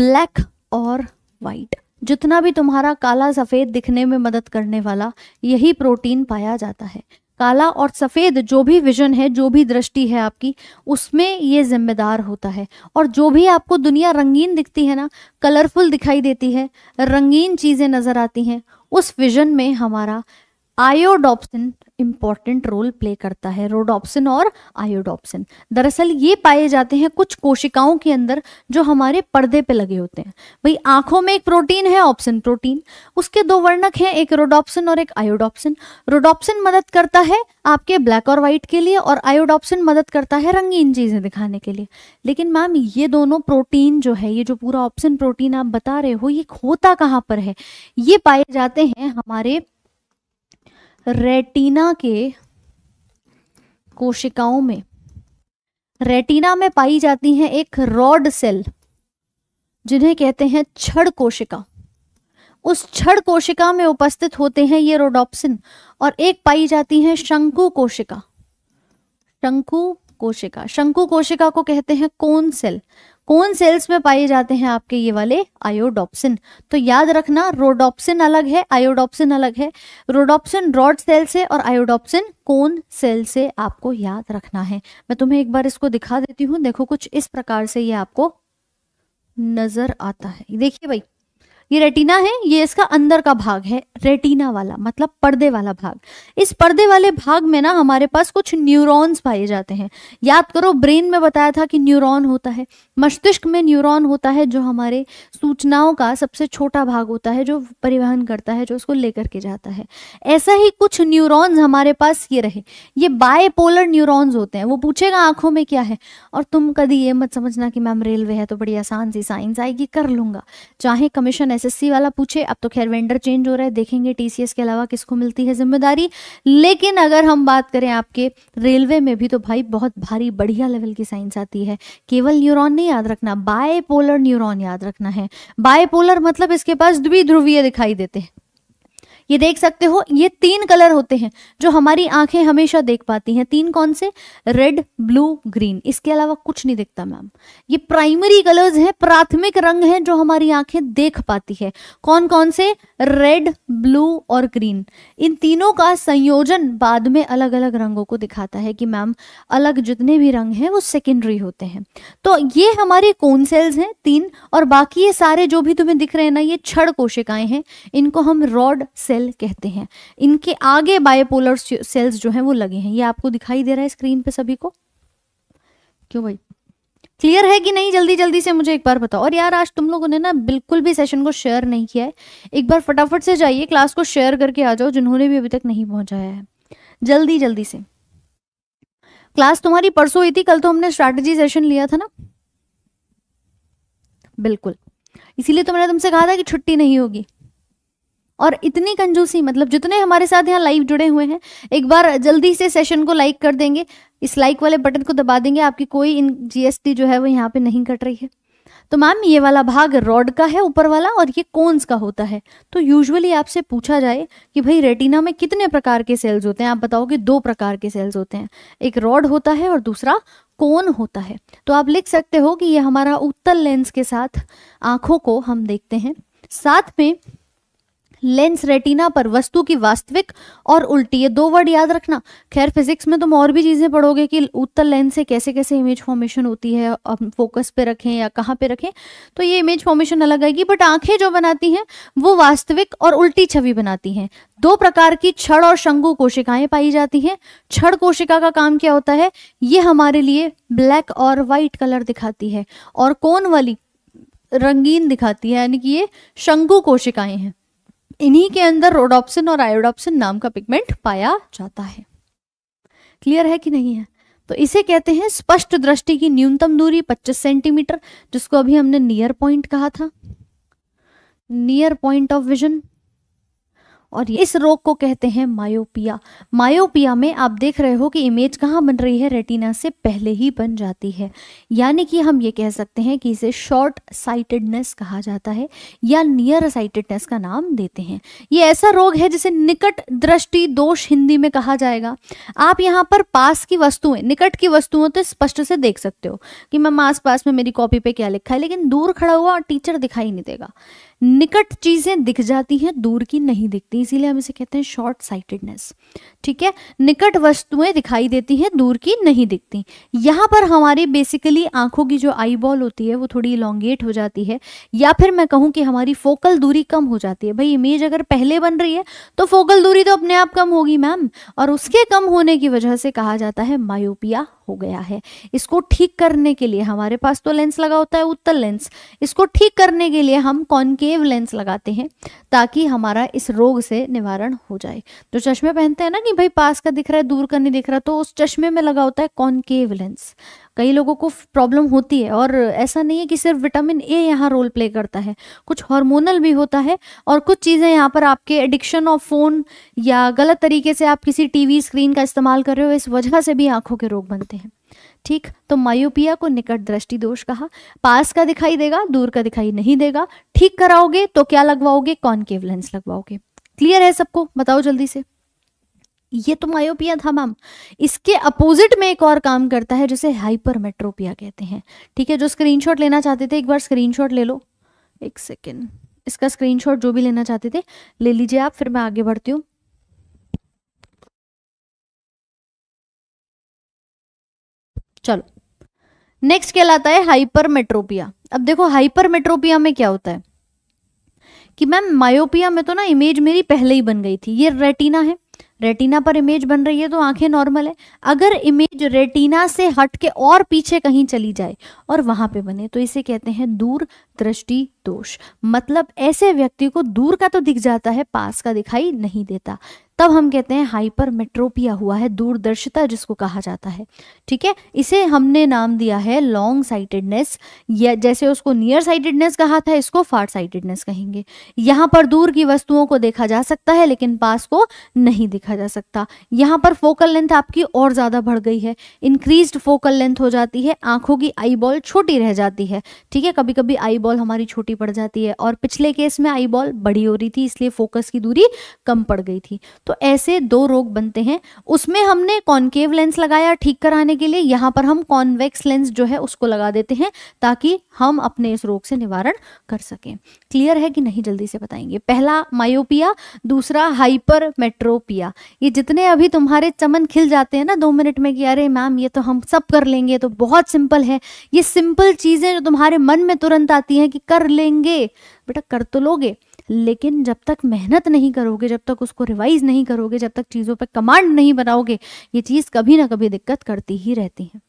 ब्लैक और वाइट जितना भी तुम्हारा काला सफ़ेद दिखने में मदद करने वाला यही प्रोटीन पाया जाता है काला और सफ़ेद जो भी विजन है जो भी दृष्टि है आपकी उसमें ये जिम्मेदार होता है और जो भी आपको दुनिया रंगीन दिखती है ना कलरफुल दिखाई देती है रंगीन चीज़ें नज़र आती हैं उस विजन में हमारा आयोडॉप्सिन इंपॉर्टेंट रोल प्ले करता है रोडॉप्सिन और आयोडॉप्सिन दरअसल ये पाए जाते हैं कुछ कोशिकाओं के अंदर जो हमारे पर्दे पे लगे होते हैं भाई आंखों में एक प्रोटीन है ऑप्शन प्रोटीन उसके दो वर्णक हैं एक रोडॉप्सिन और एक आयोडॉप्सिन रोडॉप्सिन मदद करता है आपके ब्लैक और वाइट के लिए और आयोडॉप्सिन मदद करता है रंगीन चीज़ें दिखाने के लिए लेकिन मैम ये दोनों प्रोटीन जो है ये जो पूरा ऑप्शन प्रोटीन आप बता रहे हो ये होता कहाँ पर है ये पाए जाते हैं हमारे रेटिना के कोशिकाओं में रेटिना में पाई जाती हैं एक रॉड सेल जिन्हें कहते हैं छड़ कोशिका उस छड़ कोशिका में उपस्थित होते हैं ये रोडोप्सिन और एक पाई जाती है शंकु कोशिका शंकु कोशिका शंकु कोशिका को कहते हैं कौन सेल कौन सेल्स में पाए जाते हैं आपके ये वाले आयोडॉप्सिन तो याद रखना रोडॉप्सिन अलग है आयोडॉप्सिन अलग है रोडॉप्सिन रॉड सेल से और आयोडॉप्सिन कौन सेल से आपको याद रखना है मैं तुम्हें एक बार इसको दिखा देती हूँ देखो कुछ इस प्रकार से ये आपको नजर आता है देखिए भाई ये रेटिना है ये इसका अंदर का भाग है रेटिना वाला मतलब पर्दे वाला भाग इस पर्दे वाले भाग में ना हमारे पास कुछ न्यूरॉन्स पाए जाते हैं याद करो ब्रेन में बताया था कि न्यूरॉन होता है मस्तिष्क में न्यूरॉन होता है जो हमारे सूचनाओं का सबसे छोटा भाग होता है जो परिवहन करता है जो उसको लेकर के जाता है ऐसा ही कुछ न्यूरोन्स हमारे पास ये रहे ये बायपोलर न्यूरोन्स होते हैं वो पूछेगा आंखों में क्या है और तुम कभी ये मत समझना कि मैम रेलवे है तो बड़ी आसान सी साइंस आएगी कर लूंगा चाहे कमीशन एसएससी वाला पूछे अब तो खैर वेंडर चेंज हो रहा है देखेंगे टीसीएस के अलावा किसको मिलती है जिम्मेदारी लेकिन अगर हम बात करें आपके रेलवे में भी तो भाई बहुत भारी बढ़िया लेवल की साइंस आती है केवल न्यूरोन नहीं याद रखना बायपोलर न्यूरोन याद रखना है बायपोलर मतलब इसके पास द्विध्रुवीय दिखाई देते हैं ये देख सकते हो ये तीन कलर होते हैं जो हमारी आंखें हमेशा देख पाती हैं तीन कौन से रेड ब्लू ग्रीन इसके अलावा कुछ नहीं दिखता मैम ये प्राइमरी कलर्स हैं प्राथमिक रंग हैं जो हमारी आंखें देख पाती है कौन कौन से रेड ब्लू और ग्रीन इन तीनों का संयोजन बाद में अलग अलग रंगों को दिखाता है कि मैम अलग जितने भी रंग हैं वो सेकेंडरी होते हैं तो ये हमारे कोन सेल्स हैं तीन और बाकी ये सारे जो भी तुम्हें दिख रहे हैं ना ये छड़ कोशिकाएं हैं इनको हम रॉड सेल कहते हैं इनके आगे बायोपोलर सेल्स जो हैं वो लगे हैं ये आपको दिखाई दे रहा है स्क्रीन पे सभी को क्यों भाई क्लियर है कि नहीं जल्दी जल्दी से मुझे एक बार बताओ और यार आज तुम लोगों ने ना बिल्कुल भी सेशन को शेयर नहीं किया है एक बार फटाफट से जाइए क्लास को शेयर करके आ जाओ जिन्होंने भी अभी तक नहीं पहुंचाया है जल्दी जल्दी से क्लास तुम्हारी परसों हुई थी कल तो हमने स्ट्रैटेजी सेशन लिया था ना बिल्कुल इसीलिए तो मैंने तुमसे कहा था कि छुट्टी नहीं होगी और इतनी कंजूसी मतलब जितने हमारे साथ यहाँ लाइव जुड़े हुए हैं एक बार जल्दी से सेशन को लाइक कर देंगे इस लाइक वाले बटन को दबा देंगे आपकी कोई इन जीएसटी जो है वो यहाँ पे नहीं कट रही है तो मैम ये वाला भाग रॉड का है ऊपर वाला और ये कोन्स का होता है तो यूजुअली आपसे पूछा जाए कि भाई रेटिना में कितने प्रकार के सेल्स होते हैं आप बताओगे दो प्रकार के सेल्स होते हैं एक रॉड होता है और दूसरा कोन होता है तो आप लिख सकते हो कि ये हमारा उत्तल लेंस के साथ आंखों को हम देखते हैं साथ में लेंस रेटिना पर वस्तु की वास्तविक और उल्टी ये दो वर्ड याद रखना खैर फिजिक्स में तुम और भी चीज़ें पढ़ोगे कि उत्तर लेंस से कैसे कैसे इमेज फॉर्मेशन होती है फोकस पे रखें या कहाँ पे रखें तो ये इमेज फॉर्मेशन अलग आएगी बट आंखें जो बनाती हैं वो वास्तविक और उल्टी छवि बनाती हैं दो प्रकार की छड़ और शंगु कोशिकाएं पाई जाती हैं छड़ कोशिका का काम क्या होता है ये हमारे लिए ब्लैक और वाइट कलर दिखाती है और कौन वाली रंगीन दिखाती है यानी कि ये शंकु कोशिकाएं हैं इन्हीं के अंदर रोडोप्सिन और आयोडोप्सिन नाम का पिगमेंट पाया जाता है क्लियर है कि नहीं है तो इसे कहते हैं स्पष्ट दृष्टि की न्यूनतम दूरी 25 सेंटीमीटर जिसको अभी हमने नियर पॉइंट कहा था नियर पॉइंट ऑफ विजन और इस रोग को कहते हैं मायोपिया मायोपिया में आप देख रहे हो कि इमेज कहाँ बन रही है रेटिना से पहले ही बन जाती है यानी कि हम ये कह सकते हैं कि इसे शॉर्ट साइटेडनेस कहा जाता है या नियर साइटेडनेस का नाम देते हैं ये ऐसा रोग है जिसे निकट दृष्टि दोष हिंदी में कहा जाएगा आप यहाँ पर पास की वस्तुएं निकट की वस्तुओं तो स्पष्ट से देख सकते हो कि मैम आस पास में मेरी कॉपी पे क्या लिखा है लेकिन दूर खड़ा हुआ टीचर दिखाई नहीं देगा निकट चीज़ें दिख जाती हैं दूर की नहीं दिखती इसीलिए हम इसे कहते हैं शॉर्ट साइटेडनेस ठीक है निकट वस्तुएं दिखाई देती हैं दूर की नहीं दिखती यहाँ पर हमारी बेसिकली आंखों की जो आई बॉल होती है वो थोड़ी इलांगेट हो जाती है या फिर मैं कहूं कि हमारी फोकल दूरी कम हो जाती है भाई इमेज अगर पहले बन रही है तो फोकल दूरी तो अपने आप कम होगी मैम और उसके कम होने की वजह से कहा जाता है मायोपिया हो गया है इसको ठीक करने के लिए हमारे पास तो लेंस लगा होता है उत्तर लेंस इसको ठीक करने के लिए हम कॉन्केव लेंस लगाते हैं ताकि हमारा इस रोग से निवारण हो जाए जो तो चश्मे पहनते हैं ना कि भाई पास का दिख रहा है दूर का नहीं दिख रहा तो उस चश्मे में लगा होता है कॉन्केव लेंस कई लोगों को प्रॉब्लम होती है और ऐसा नहीं है कि सिर्फ विटामिन ए यहाँ रोल प्ले करता है कुछ हार्मोनल भी होता है और कुछ चीज़ें यहाँ पर आपके एडिक्शन ऑफ फ़ोन या गलत तरीके से आप किसी टीवी स्क्रीन का इस्तेमाल कर रहे हो इस वजह से भी आंखों के रोग बनते हैं ठीक तो मायोपिया को निकट दृष्टि दोष कहा पास का दिखाई देगा दूर का दिखाई नहीं देगा ठीक कराओगे तो क्या लगवाओगे कौन लेंस लगवाओगे क्लियर है सबको बताओ जल्दी से ये तो मायोपिया था मैम इसके अपोजिट में एक और काम करता है जिसे हाइपरमेट्रोपिया कहते हैं ठीक है जो स्क्रीनशॉट लेना चाहते थे एक बार स्क्रीनशॉट ले लो एक सेकेंड इसका स्क्रीनशॉट जो भी लेना चाहते थे ले लीजिए आप फिर मैं आगे बढ़ती हूँ चलो नेक्स्ट कहलाता है हाइपरमेट्रोपिया अब देखो हाइपरमेट्रोपिया में क्या होता है कि मैम मायोपिया में तो ना इमेज मेरी पहले ही बन गई थी ये रेटिना है रेटिना पर इमेज बन रही है तो आंखें नॉर्मल है अगर इमेज रेटिना से हट के और पीछे कहीं चली जाए और वहां पे बने तो इसे कहते हैं दूर दृष्टि दोष मतलब ऐसे व्यक्ति को दूर का तो दिख जाता है पास का दिखाई नहीं देता तब हम कहते हैं हाइपर मेट्रोपिया हुआ है दूरदर्शिता जिसको कहा जाता है ठीक है इसे हमने नाम दिया है लॉन्ग साइटेडनेस या जैसे उसको नियर साइटेडनेस कहा था इसको फार साइटेडनेस कहेंगे यहाँ पर दूर की वस्तुओं को देखा जा सकता है लेकिन पास को नहीं देखा जा सकता यहाँ पर फोकल लेंथ आपकी और ज़्यादा बढ़ गई है इंक्रीज फोकल लेंथ हो जाती है आंखों की आईबॉल छोटी रह जाती है ठीक है कभी कभी आईबॉल हमारी छोटी पड़ जाती है और पिछले केस में आईबॉल बड़ी हो रही थी इसलिए फोकस की दूरी कम पड़ गई थी तो ऐसे दो रोग बनते हैं उसमें हमने कॉन्केव लेंस लगाया ठीक कराने के लिए यहां पर हम कॉन्वेक्स लेंस जो है उसको लगा देते हैं ताकि हम अपने इस रोग से निवारण कर सकें क्लियर है कि नहीं जल्दी से बताएंगे पहला मायोपिया दूसरा हाइपर मेट्रोपिया ये जितने अभी तुम्हारे चमन खिल जाते हैं ना दो मिनट में कि अरे मैम ये तो हम सब कर लेंगे तो बहुत सिंपल है ये सिंपल चीज़ें जो तुम्हारे मन में तुरंत आती हैं कि कर लेंगे बेटा कर तो लोगे लेकिन जब तक मेहनत नहीं करोगे जब तक उसको रिवाइज नहीं करोगे जब तक चीज़ों पर कमांड नहीं बनाओगे ये चीज़ कभी ना कभी दिक्कत करती ही रहती है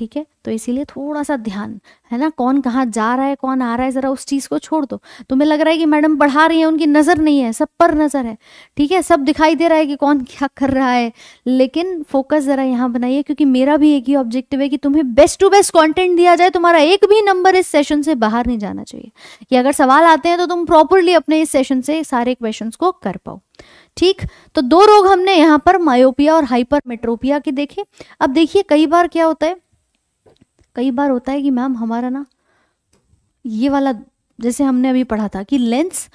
ठीक है तो इसीलिए थोड़ा सा ध्यान है ना कौन कहाँ जा रहा है कौन आ रहा है ज़रा उस चीज़ को छोड़ दो तुम्हें लग रहा है कि मैडम पढ़ा रही है उनकी नज़र नहीं है सब पर नज़र है ठीक है सब दिखाई दे रहा है कि कौन क्या कर रहा है लेकिन फोकस ज़रा यहाँ बनाइए क्योंकि मेरा भी एक ही ऑब्जेक्टिव है कि तुम्हें बेस्ट टू बेस्ट कॉन्टेंट दिया जाए तुम्हारा एक भी नंबर इस सेशन से बाहर नहीं जाना चाहिए कि अगर सवाल आते हैं तो तुम प्रॉपरली अपने इस सेशन से सारे क्वेश्चन को कर पाओ ठीक तो दो रोग हमने यहाँ पर मायोपिया और हाइपर मेट्रोपिया के देखे अब देखिए कई बार क्या होता है कई बार होता है कि मैम हमारा ना ये वाला जैसे हमने अभी पढ़ा था कि लेंस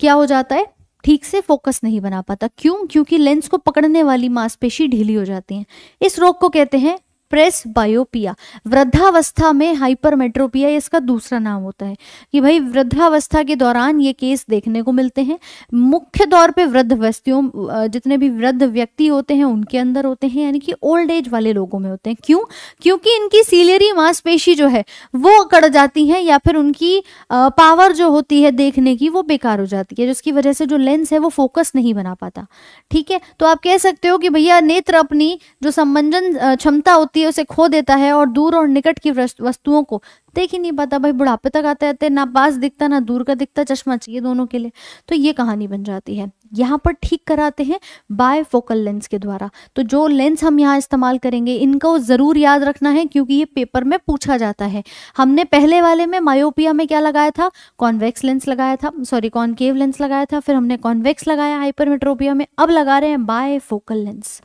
क्या हो जाता है ठीक से फोकस नहीं बना पाता क्यों क्योंकि लेंस को पकड़ने वाली मांसपेशी ढीली हो जाती है इस रोग को कहते हैं प्रेस बायोपिया वृद्धावस्था में हाइपरमेट्रोपिया इसका दूसरा नाम होता है कि भाई वृद्धावस्था के दौरान ये केस देखने को मिलते हैं मुख्य तौर पे वृद्ध व्यस्तियों जितने भी वृद्ध व्यक्ति होते हैं उनके अंदर होते हैं यानी कि ओल्ड एज वाले लोगों में होते हैं क्यों क्योंकि इनकी सीलरी मांसपेशी जो है वो अकड़ जाती है या फिर उनकी पावर जो होती है देखने की वो बेकार हो जाती है जिसकी वजह से जो लेंस है वो फोकस नहीं बना पाता ठीक है तो आप कह सकते हो कि भैया नेत्र अपनी जो संबंधन क्षमता होती शक्तियों उसे खो देता है और दूर और निकट की वस्तुओं को देख ही नहीं पाता भाई बुढ़ापे तक आते रहते ना पास दिखता ना दूर का दिखता चश्मा चाहिए दोनों के लिए तो ये कहानी बन जाती है यहाँ पर ठीक कराते हैं बाय फोकल लेंस के द्वारा तो जो लेंस हम यहाँ इस्तेमाल करेंगे इनको ज़रूर याद रखना है क्योंकि ये पेपर में पूछा जाता है हमने पहले वाले में मायोपिया में क्या लगाया था कॉन्वेक्स लेंस लगाया था सॉरी कॉन्केव लेंस लगाया था फिर हमने कॉन्वेक्स लगाया हाइपरमेट्रोपिया में अब लगा रहे हैं बाय फोकल लेंस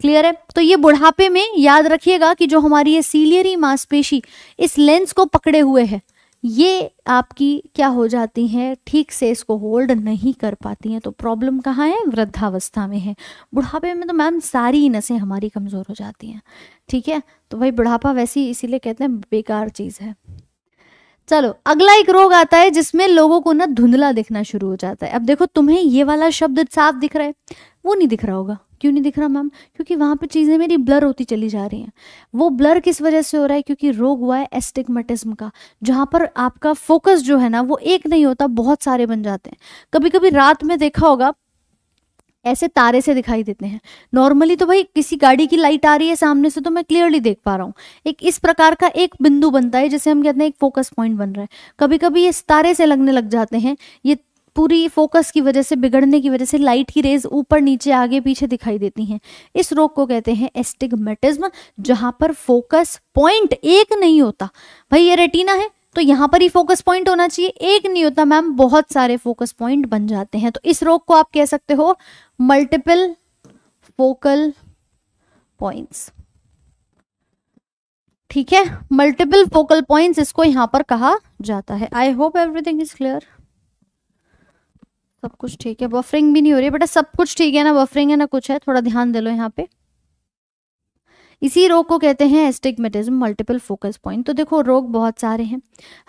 क्लियर है तो ये बुढ़ापे में याद रखिएगा कि जो हमारी ये सीलियरी मांसपेशी इस लेंस को पकड़े हुए हैं ये आपकी क्या हो जाती हैं ठीक से इसको होल्ड नहीं कर पाती हैं तो प्रॉब्लम कहाँ है वृद्धावस्था में है बुढ़ापे में तो मैम सारी नसें हमारी कमज़ोर हो जाती हैं ठीक है तो भाई बुढ़ापा वैसे ही इसीलिए कहते हैं बेकार चीज़ है चलो अगला एक रोग आता है जिसमें लोगों को ना धुंधला दिखना शुरू हो जाता है अब देखो तुम्हें ये वाला शब्द साफ दिख रहा है वो नहीं दिख रहा होगा क्यों नहीं दिख रहा मैम क्योंकि वहाँ पे चीज़ें मेरी ब्लर होती चली जा रही हैं वो ब्लर किस वजह से हो रहा है क्योंकि रोग हुआ है एस्टिगमेटिज्म का जहाँ पर आपका फोकस जो है ना वो एक नहीं होता बहुत सारे बन जाते हैं कभी कभी रात में देखा होगा ऐसे तारे से दिखाई देते हैं नॉर्मली तो भाई किसी गाड़ी की लाइट आ रही है सामने से तो मैं क्लियरली देख पा रहा हूँ एक इस प्रकार का एक बिंदु बनता है जैसे हम कहते हैं एक फोकस पॉइंट बन रहा है कभी कभी ये तारे से लगने लग जाते हैं ये पूरी फोकस की वजह से बिगड़ने की वजह से लाइट की रेज ऊपर नीचे आगे पीछे दिखाई देती हैं इस रोग को कहते हैं एस्टिगमेटिज्म जहां पर फोकस पॉइंट एक नहीं होता भाई ये रेटिना है तो यहाँ पर ही फोकस पॉइंट होना चाहिए एक नहीं होता मैम बहुत सारे फोकस पॉइंट बन जाते हैं तो इस रोग को आप कह सकते हो मल्टीपल फोकल पॉइंट्स ठीक है मल्टीपल फोकल पॉइंट्स इसको यहां पर कहा जाता है I hope everything is clear सब कुछ ठीक है बफरिंग भी नहीं हो रही है बेटा सब कुछ ठीक है ना बफरिंग है ना कुछ है थोड़ा ध्यान दे लो यहाँ पे इसी रोग को कहते हैं एस्टिग्मेटिज्म मल्टीपल फोकस पॉइंट तो देखो रोग बहुत सारे हैं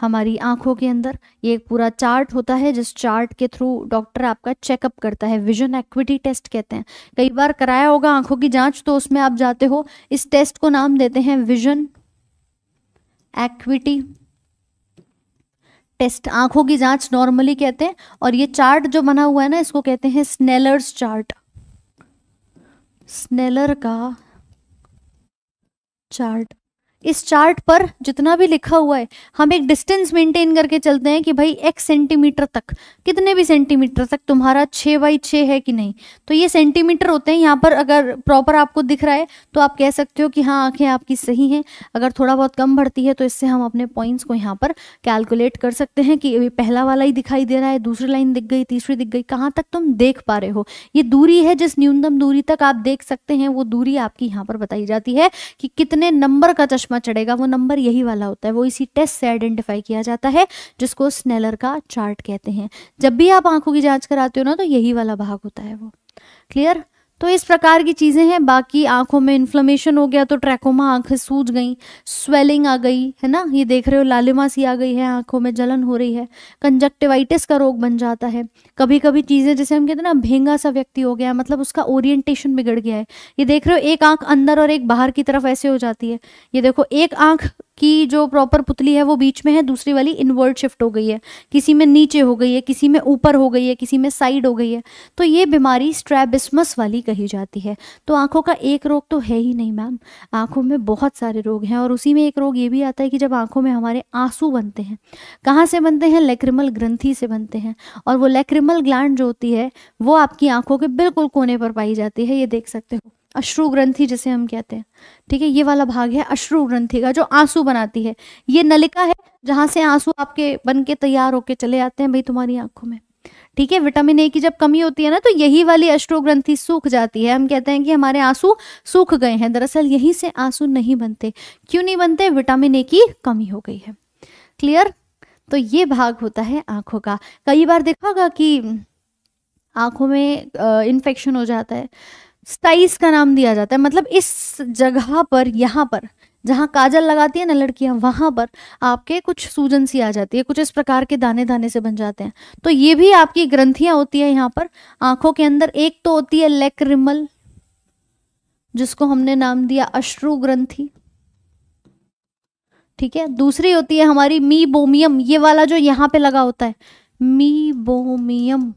हमारी आंखों के अंदर ये एक पूरा चार्ट होता है जिस चार्ट के थ्रू डॉक्टर आपका चेकअप करता है विजन एक्विटी टेस्ट कहते हैं कई बार कराया होगा आंखों की जांच तो उसमें आप जाते हो इस टेस्ट को नाम देते हैं विजन एक्विटी टेस्ट आंखों की जांच नॉर्मली कहते हैं और ये चार्ट जो बना हुआ है ना इसको कहते हैं स्नेलर्स चार्ट स्नेलर का चार्ट इस चार्ट पर जितना भी लिखा हुआ है हम एक डिस्टेंस मेंटेन करके चलते हैं कि भाई एक सेंटीमीटर तक कितने भी सेंटीमीटर तक तुम्हारा छः बाई छः है कि नहीं तो ये सेंटीमीटर होते हैं यहाँ पर अगर प्रॉपर आपको दिख रहा है तो आप कह सकते हो कि हाँ आंखें आपकी सही हैं अगर थोड़ा बहुत कम बढ़ती है तो इससे हम अपने पॉइंट्स को यहाँ पर कैलकुलेट कर सकते हैं कि अभी पहला वाला ही दिखाई दे रहा है दूसरी लाइन दिख गई तीसरी दिख गई कहाँ तक तुम देख पा रहे हो ये दूरी है जिस न्यूनतम दूरी तक आप देख सकते हैं वो दूरी आपकी यहाँ पर बताई जाती है कि कितने नंबर का चश्मा चश्मा चढ़ेगा वो नंबर यही वाला होता है वो इसी टेस्ट से आइडेंटिफाई किया जाता है जिसको स्नेलर का चार्ट कहते हैं जब भी आप आंखों की जांच कराते हो ना तो यही वाला भाग होता है वो क्लियर तो इस प्रकार की चीज़ें हैं बाकी आंखों में इन्फ्लेमेशन हो गया तो ट्रैकोमा आंखें सूज गई स्वेलिंग आ गई है ना ये देख रहे हो लालिमा सी आ गई है आंखों में जलन हो रही है कंजक्टिवाइटिस का रोग बन जाता है कभी कभी चीज़ें जैसे हम कहते हैं ना भेंगा सा व्यक्ति हो गया मतलब उसका ओरिएंटेशन बिगड़ गया है ये देख रहे हो एक आंख अंदर और एक बाहर की तरफ ऐसे हो जाती है ये देखो एक आंख की जो प्रॉपर पुतली है वो बीच में है दूसरी वाली इनवर्ट शिफ्ट हो गई है किसी में नीचे हो गई है किसी में ऊपर हो गई है किसी में साइड हो गई है तो ये बीमारी स्ट्रैबिसमस वाली कही जाती है तो आंखों का एक रोग तो है ही नहीं मैम आंखों में बहुत सारे रोग हैं और उसी में एक रोग ये भी आता है कि जब आंखों में हमारे आंसू बनते हैं कहाँ से बनते हैं लेक्रिमल ग्रंथी से बनते हैं और वो लेक्रिमल ग्लैंड जो होती है वो आपकी आंखों के बिल्कुल कोने पर पाई जाती है ये देख सकते हो अश्रु ग्रंथि जिसे हम कहते हैं ठीक है ये वाला भाग है अश्रु ग्रंथि का जो आंसू बनाती है ये नलिका है जहां से आंसू आपके बन के तैयार होके चले आते हैं भाई तुम्हारी आंखों में ठीक है विटामिन ए की जब कमी होती है ना तो यही वाली अश्रु ग्रंथि सूख जाती है हम कहते हैं कि हमारे आंसू सूख गए हैं दरअसल यहीं से आंसू नहीं बनते क्यों नहीं बनते विटामिन ए की कमी हो गई है क्लियर तो ये भाग होता है आंखों का कई बार देखा होगा कि आंखों में इन्फेक्शन हो जाता है स्टाइस का नाम दिया जाता है मतलब इस जगह पर यहाँ पर जहाँ काजल लगाती है ना लड़कियाँ वहाँ पर आपके कुछ सूजन सी आ जाती है कुछ इस प्रकार के दाने दाने से बन जाते हैं तो ये भी आपकी ग्रंथियाँ होती है यहाँ पर आँखों के अंदर एक तो होती है लेक्रिमल जिसको हमने नाम दिया अश्रु ग्रंथि ठीक है दूसरी होती है हमारी मी बोमियम ये वाला जो यहाँ पे लगा होता है मी बोमियम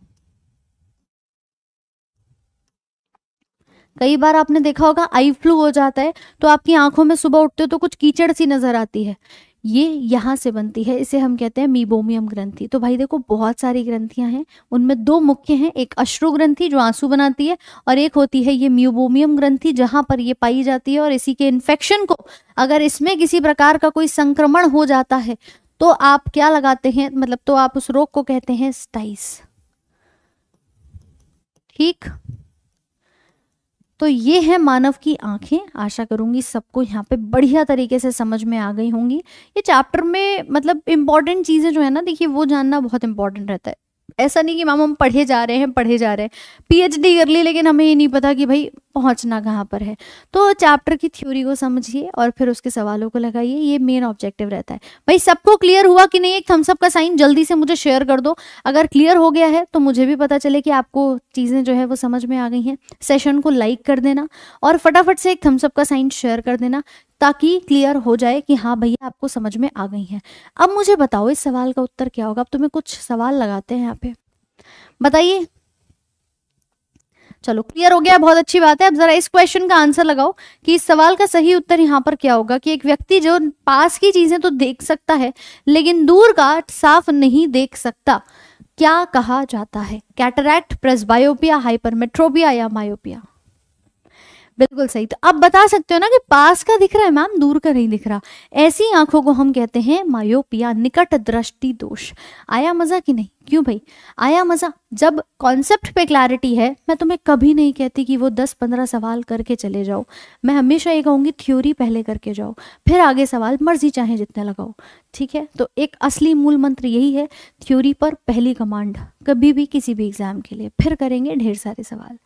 कई बार आपने देखा होगा आई फ्लू हो जाता है तो आपकी आंखों में सुबह उठते हो तो कुछ कीचड़ सी नजर आती है ये यहाँ से बनती है इसे हम कहते हैं मीबोमियम ग्रंथि तो भाई देखो बहुत सारी ग्रंथियां हैं उनमें दो मुख्य हैं एक अश्रु ग्रंथि जो आंसू बनाती है और एक होती है ये म्यूबोमियम ग्रंथि जहां पर ये पाई जाती है और इसी के इन्फेक्शन को अगर इसमें किसी प्रकार का कोई संक्रमण हो जाता है तो आप क्या लगाते हैं मतलब तो आप उस रोग को कहते हैं स्टाइस ठीक तो ये है मानव की आंखें आशा करूंगी सबको यहाँ पे बढ़िया तरीके से समझ में आ गई होंगी ये चैप्टर में मतलब इम्पॉर्टेंट चीज़ें जो है ना देखिए वो जानना बहुत इंपॉर्टेंट रहता है ऐसा नहीं कि मैम हम पढ़े जा रहे हैं पढ़े जा रहे हैं पीएचडी कर ली लेकिन हमें ये नहीं पता कि भाई पहुंचना कहाँ पर है तो चैप्टर की थ्योरी को समझिए और फिर उसके सवालों को लगाइए ये मेन ऑब्जेक्टिव रहता है भाई सबको क्लियर हुआ कि नहीं एक थम्सअप का साइन जल्दी से मुझे शेयर कर दो अगर क्लियर हो गया है तो मुझे भी पता चले कि आपको चीज़ें जो है वो समझ में आ गई हैं सेशन को लाइक कर देना और फटाफट से एक थम्सअप का साइन शेयर कर देना ताकि क्लियर हो जाए कि हाँ भैया आपको समझ में आ गई है अब मुझे बताओ इस सवाल का उत्तर क्या होगा अब तुम्हें कुछ सवाल लगाते हैं यहाँ पे बताइए चलो क्लियर हो गया बहुत अच्छी बात है अब जरा इस क्वेश्चन का आंसर लगाओ कि इस सवाल का सही उत्तर यहाँ पर क्या होगा कि एक व्यक्ति जो पास की चीजें तो देख सकता है लेकिन दूर का साफ नहीं देख सकता क्या कहा जाता है कैटरैक्ट प्रेसबायोपिया हाइपरमेट्रोपिया या मायोपिया बिल्कुल सही तो आप बता सकते हो ना कि पास का दिख रहा है मैम दूर का नहीं दिख रहा ऐसी आंखों को हम कहते हैं मायोपिया निकट दृष्टि दोष आया मजा कि नहीं क्यों भाई आया मजा जब कॉन्सेप्ट पे क्लैरिटी है मैं तुम्हें कभी नहीं कहती कि वो दस पंद्रह सवाल करके चले जाओ मैं हमेशा ये कहूंगी थ्योरी पहले करके जाओ फिर आगे सवाल मर्जी चाहे जितने लगाओ ठीक है तो एक असली मूल मंत्र यही है थ्योरी पर पहली कमांड कभी भी किसी भी एग्जाम के लिए फिर करेंगे ढेर सारे सवाल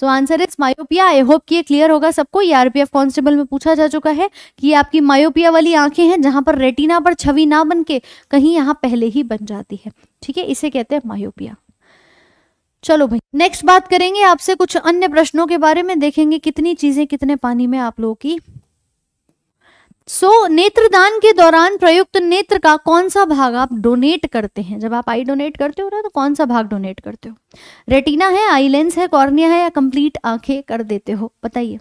so answer is myopia I hope कि ये क्लियर होगा सबको ये आरपीएफ कांस्टेबल में पूछा जा चुका है कि ये आपकी मायोपिया वाली आंखें हैं जहां पर रेटिना पर छवि ना बन के कहीं यहाँ पहले ही बन जाती है ठीक है इसे कहते हैं मायोपिया चलो भाई नेक्स्ट बात करेंगे आपसे कुछ अन्य प्रश्नों के बारे में देखेंगे कितनी चीजें कितने पानी में आप लोगों की सो so, नेत्रदान के दौरान प्रयुक्त नेत्र का कौन सा भाग आप डोनेट करते हैं जब आप आई डोनेट करते हो ना तो कौन सा भाग डोनेट करते हो रेटिना है आई लेंस है कॉर्निया है या कंप्लीट आंखें कर देते हो बताइए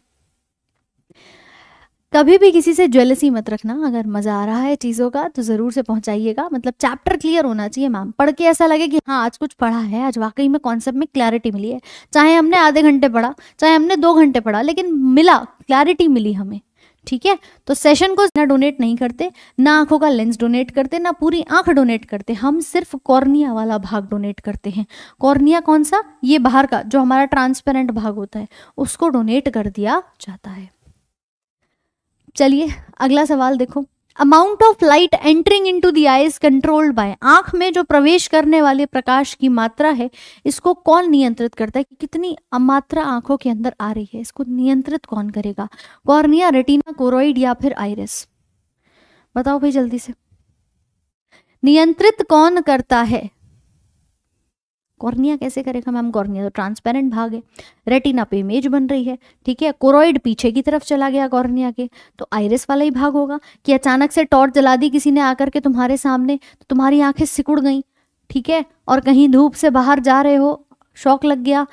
कभी भी किसी से ज्वेलसी मत रखना अगर मज़ा आ रहा है चीज़ों का तो ज़रूर से पहुंचाइएगा मतलब चैप्टर क्लियर होना चाहिए मैम पढ़ के ऐसा लगे कि हाँ आज कुछ पढ़ा है आज वाकई में कॉन्सेप्ट में क्लैरिटी मिली है चाहे हमने आधे घंटे पढ़ा चाहे हमने दो घंटे पढ़ा लेकिन मिला क्लैरिटी मिली हमें ठीक है तो सेशन को ना डोनेट नहीं करते ना आंखों का लेंस डोनेट करते ना पूरी आंख डोनेट करते हम सिर्फ कॉर्निया वाला भाग डोनेट करते हैं कॉर्निया कौन सा ये बाहर का जो हमारा ट्रांसपेरेंट भाग होता है उसको डोनेट कर दिया जाता है चलिए अगला सवाल देखो amount of light entering into the eyes controlled by आंख में जो प्रवेश करने वाले प्रकाश की मात्रा है इसको कौन नियंत्रित करता है कि कितनी मात्रा आंखों के अंदर आ रही है इसको नियंत्रित कौन करेगा कॉर्निया रेटिना कोरोइड या फिर आयरस बताओ भाई जल्दी से नियंत्रित कौन करता है कॉर्निया कैसे करेगा मैम कॉर्निया तो ट्रांसपेरेंट भाग है रेटिना पे इमेज बन रही है ठीक है कोरोइड पीछे की तरफ चला गया कॉर्निया के तो आयरिस वाला ही भाग होगा कि अचानक से टॉर्च जला दी किसी ने आकर के तुम्हारे सामने तो तुम्हारी आंखें सिकुड़ गई ठीक है और कहीं धूप से बाहर जा रहे हो शौक लग गया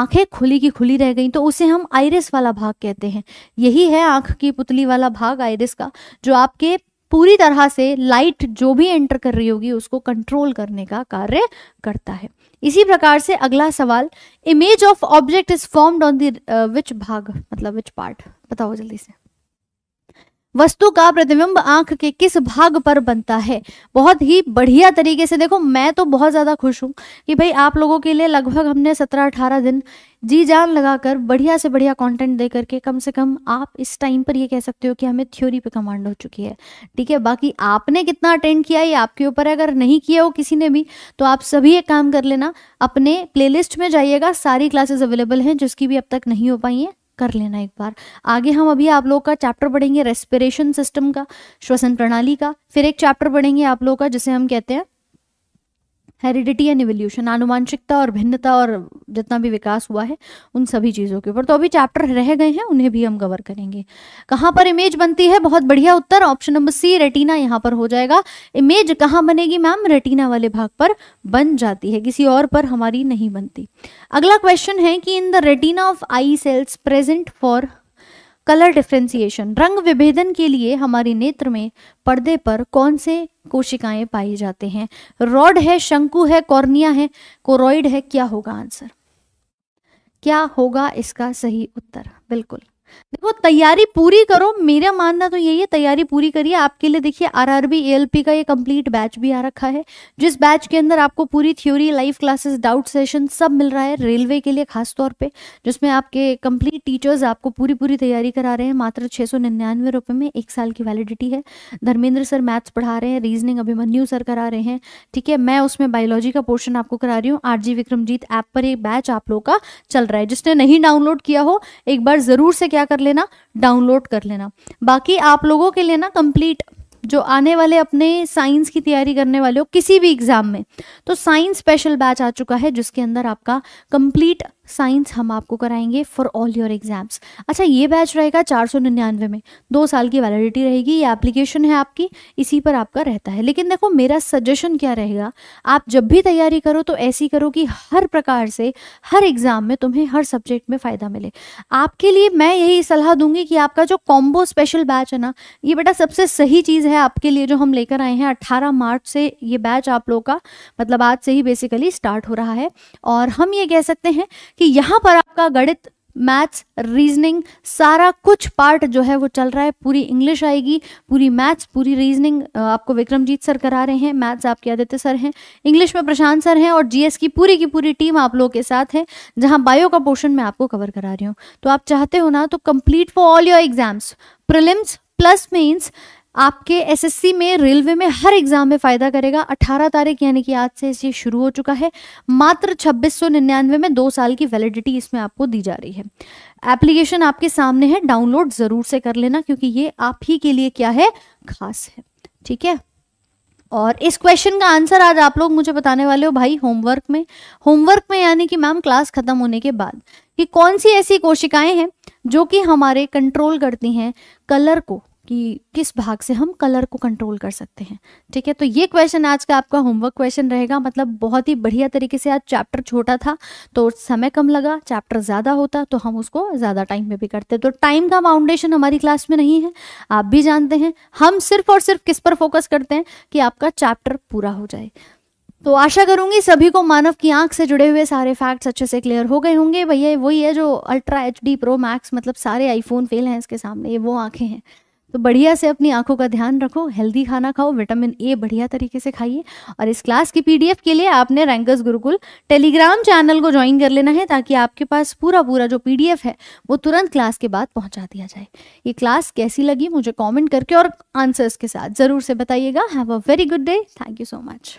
आंखें खुली की खुली रह गई तो उसे हम आयरिस वाला भाग कहते हैं यही है आंख की पुतली वाला भाग आयरिस का जो आपके पूरी तरह से लाइट जो भी एंटर कर रही होगी उसको कंट्रोल करने का कार्य करता है इसी प्रकार से अगला सवाल image of object is formed on the which भाग मतलब विच पार्ट बताओ जल्दी से वस्तु का प्रतिबिंब आंख के किस भाग पर बनता है बहुत ही बढ़िया तरीके से देखो मैं तो बहुत ज़्यादा खुश हूँ कि भाई आप लोगों के लिए लगभग हमने सत्रह अठारह दिन जी जान लगाकर बढ़िया से बढ़िया कंटेंट दे करके कम से कम आप इस टाइम पर ये कह सकते हो कि हमें थ्योरी पे कमांड हो चुकी है ठीक है बाकी आपने कितना अटेंड किया ये आपके ऊपर है अगर नहीं किया हो किसी ने भी तो आप सभी एक काम कर लेना अपने प्लेलिस्ट में जाइएगा सारी क्लासेस अवेलेबल हैं जिसकी भी अब तक नहीं हो पाई हैं कर लेना एक बार आगे हम अभी आप लोग का चैप्टर पढ़ेंगे रेस्पिरेशन सिस्टम का श्वसन प्रणाली का फिर एक चैप्टर पढ़ेंगे आप लोग का जिसे हम कहते हैं हेरिडिटी एंड एवोल्यूशन आनुवांशिकता और भिन्नता और जितना भी विकास हुआ है उन सभी चीज़ों के ऊपर तो अभी चैप्टर रह गए हैं उन्हें भी हम कवर करेंगे कहाँ पर इमेज बनती है बहुत बढ़िया उत्तर ऑप्शन नंबर सी रेटिना यहाँ पर हो जाएगा इमेज कहाँ बनेगी मैम रेटिना वाले भाग पर बन जाती है किसी और पर हमारी नहीं बनती अगला क्वेश्चन है कि in the retina of eye cells present for colour differentiation रंग विभेदन के लिए हमारे नेत्र में पर्दे पर कौन से कोशिकाएं पाई जाते हैं रॉड है शंकु है कॉर्निया है कोरोइड है क्या होगा आंसर क्या होगा इसका सही उत्तर बिल्कुल देखो तैयारी पूरी करो मेरा मानना तो यही है तैयारी पूरी करिए आपके लिए देखिए आरआरबी एएलपी का ये कंप्लीट बैच भी आ रखा है जिस बैच के अंदर आपको पूरी theory live classes doubt session सब मिल रहा है रेलवे के लिए खास तौर पे जिसमें आपके कंप्लीट टीचर्स आपको पूरी पूरी तैयारी करा रहे हैं मात्र छः सौ निन्यानवे में एक साल की वैलिडिटी है धर्मेंद्र सर मैथ्स पढ़ा रहे हैं रीजनिंग अभिमन्यू सर करा रहे हैं ठीक है मैं उसमें बायोलॉजी का पोर्शन आपको करा रही हूँ आर विक्रमजीत ऐप पर एक बैच आप लोग का चल रहा है जिसने नहीं डाउनलोड किया हो एक बार ज़रूर से क्या क्या कर लेना डाउनलोड कर लेना बाकी आप लोगों के लिए ना कंप्लीट जो आने वाले अपने साइंस की तैयारी करने वाले हो किसी भी एग्ज़ाम में तो साइंस स्पेशल बैच आ चुका है जिसके अंदर आपका कंप्लीट साइंस हम आपको कराएंगे फॉर ऑल योर एग्जाम्स अच्छा ये बैच रहेगा चार सौ निन्यानवे में दो साल की वैलिडिटी रहेगी ये एप्लीकेशन है आपकी इसी पर आपका रहता है लेकिन देखो मेरा सजेशन क्या रहेगा आप जब भी तैयारी करो तो ऐसी करो कि हर प्रकार से हर एग्ज़ाम में तुम्हें हर सब्जेक्ट में फ़ायदा मिले आपके लिए मैं यही सलाह दूंगी कि आपका जो कॉम्बो स्पेशल बैच है ना ये बेटा सबसे सही चीज़ है आपके लिए जो हम लेकर आए हैं अट्ठारह मार्च से ये बैच आप लोगों का मतलब आज से ही बेसिकली स्टार्ट हो रहा है और हम ये कह सकते हैं कि कि यहाँ पर आपका गणित मैथ्स रीजनिंग सारा कुछ पार्ट जो है वो चल रहा है पूरी इंग्लिश आएगी पूरी मैथ्स पूरी रीजनिंग आपको विक्रमजीत सर करा रहे हैं मैथ्स आपके आदित्य सर हैं इंग्लिश में प्रशांत सर हैं और जीएस की पूरी की पूरी टीम आप लोगों के साथ है जहां बायो का पोर्शन मैं आपको कवर करा रही हूँ तो आप चाहते हो ना तो complete for all your exams prelims plus means आपके एसएससी में रेलवे में हर एग्जाम में फायदा करेगा 18 तारीख यानी कि आज से ये शुरू हो चुका है मात्र छब्बीस में दो साल की वैलिडिटी इसमें आपको दी जा रही है एप्लीकेशन आपके सामने है डाउनलोड जरूर से कर लेना क्योंकि ये आप ही के लिए क्या है खास है ठीक है और इस क्वेश्चन का आंसर आज आप लोग मुझे बताने वाले हो भाई होमवर्क में होमवर्क में यानी कि मैम क्लास खत्म होने के बाद कि कौन सी ऐसी कोशिकाएं हैं जो कि हमारे कंट्रोल करती हैं कलर को कि किस भाग से हम कलर को कंट्रोल कर सकते हैं ठीक है तो ये क्वेश्चन आज का आपका होमवर्क क्वेश्चन रहेगा मतलब बहुत ही बढ़िया तरीके से आज चैप्टर छोटा था तो समय कम लगा चैप्टर ज़्यादा होता तो हम उसको ज़्यादा टाइम में भी करते तो टाइम का फाउंडेशन हमारी क्लास में नहीं है आप भी जानते हैं हम सिर्फ और सिर्फ किस पर फोकस करते हैं कि आपका चैप्टर पूरा हो जाए तो आशा करूंगी सभी को मानव की आंख से जुड़े हुए सारे फैक्ट्स अच्छे से क्लियर हो गए होंगे भैया वही है जो ultra H D pro max मतलब सारे आईफोन फेल हैं इसके सामने ये वो आंखें हैं तो बढ़िया से अपनी आंखों का ध्यान रखो हेल्दी खाना खाओ विटामिन ए बढ़िया तरीके से खाइए और इस क्लास की पीडीएफ के लिए आपने रैंकर्स गुरुकुल टेलीग्राम चैनल को ज्वाइन कर लेना है ताकि आपके पास पूरा पूरा जो पीडीएफ है वो तुरंत क्लास के बाद पहुंचा दिया जाए ये क्लास कैसी लगी मुझे कॉमेंट करके और आंसर्स के साथ ज़रूर से बताइएगा have a very good day thank you so much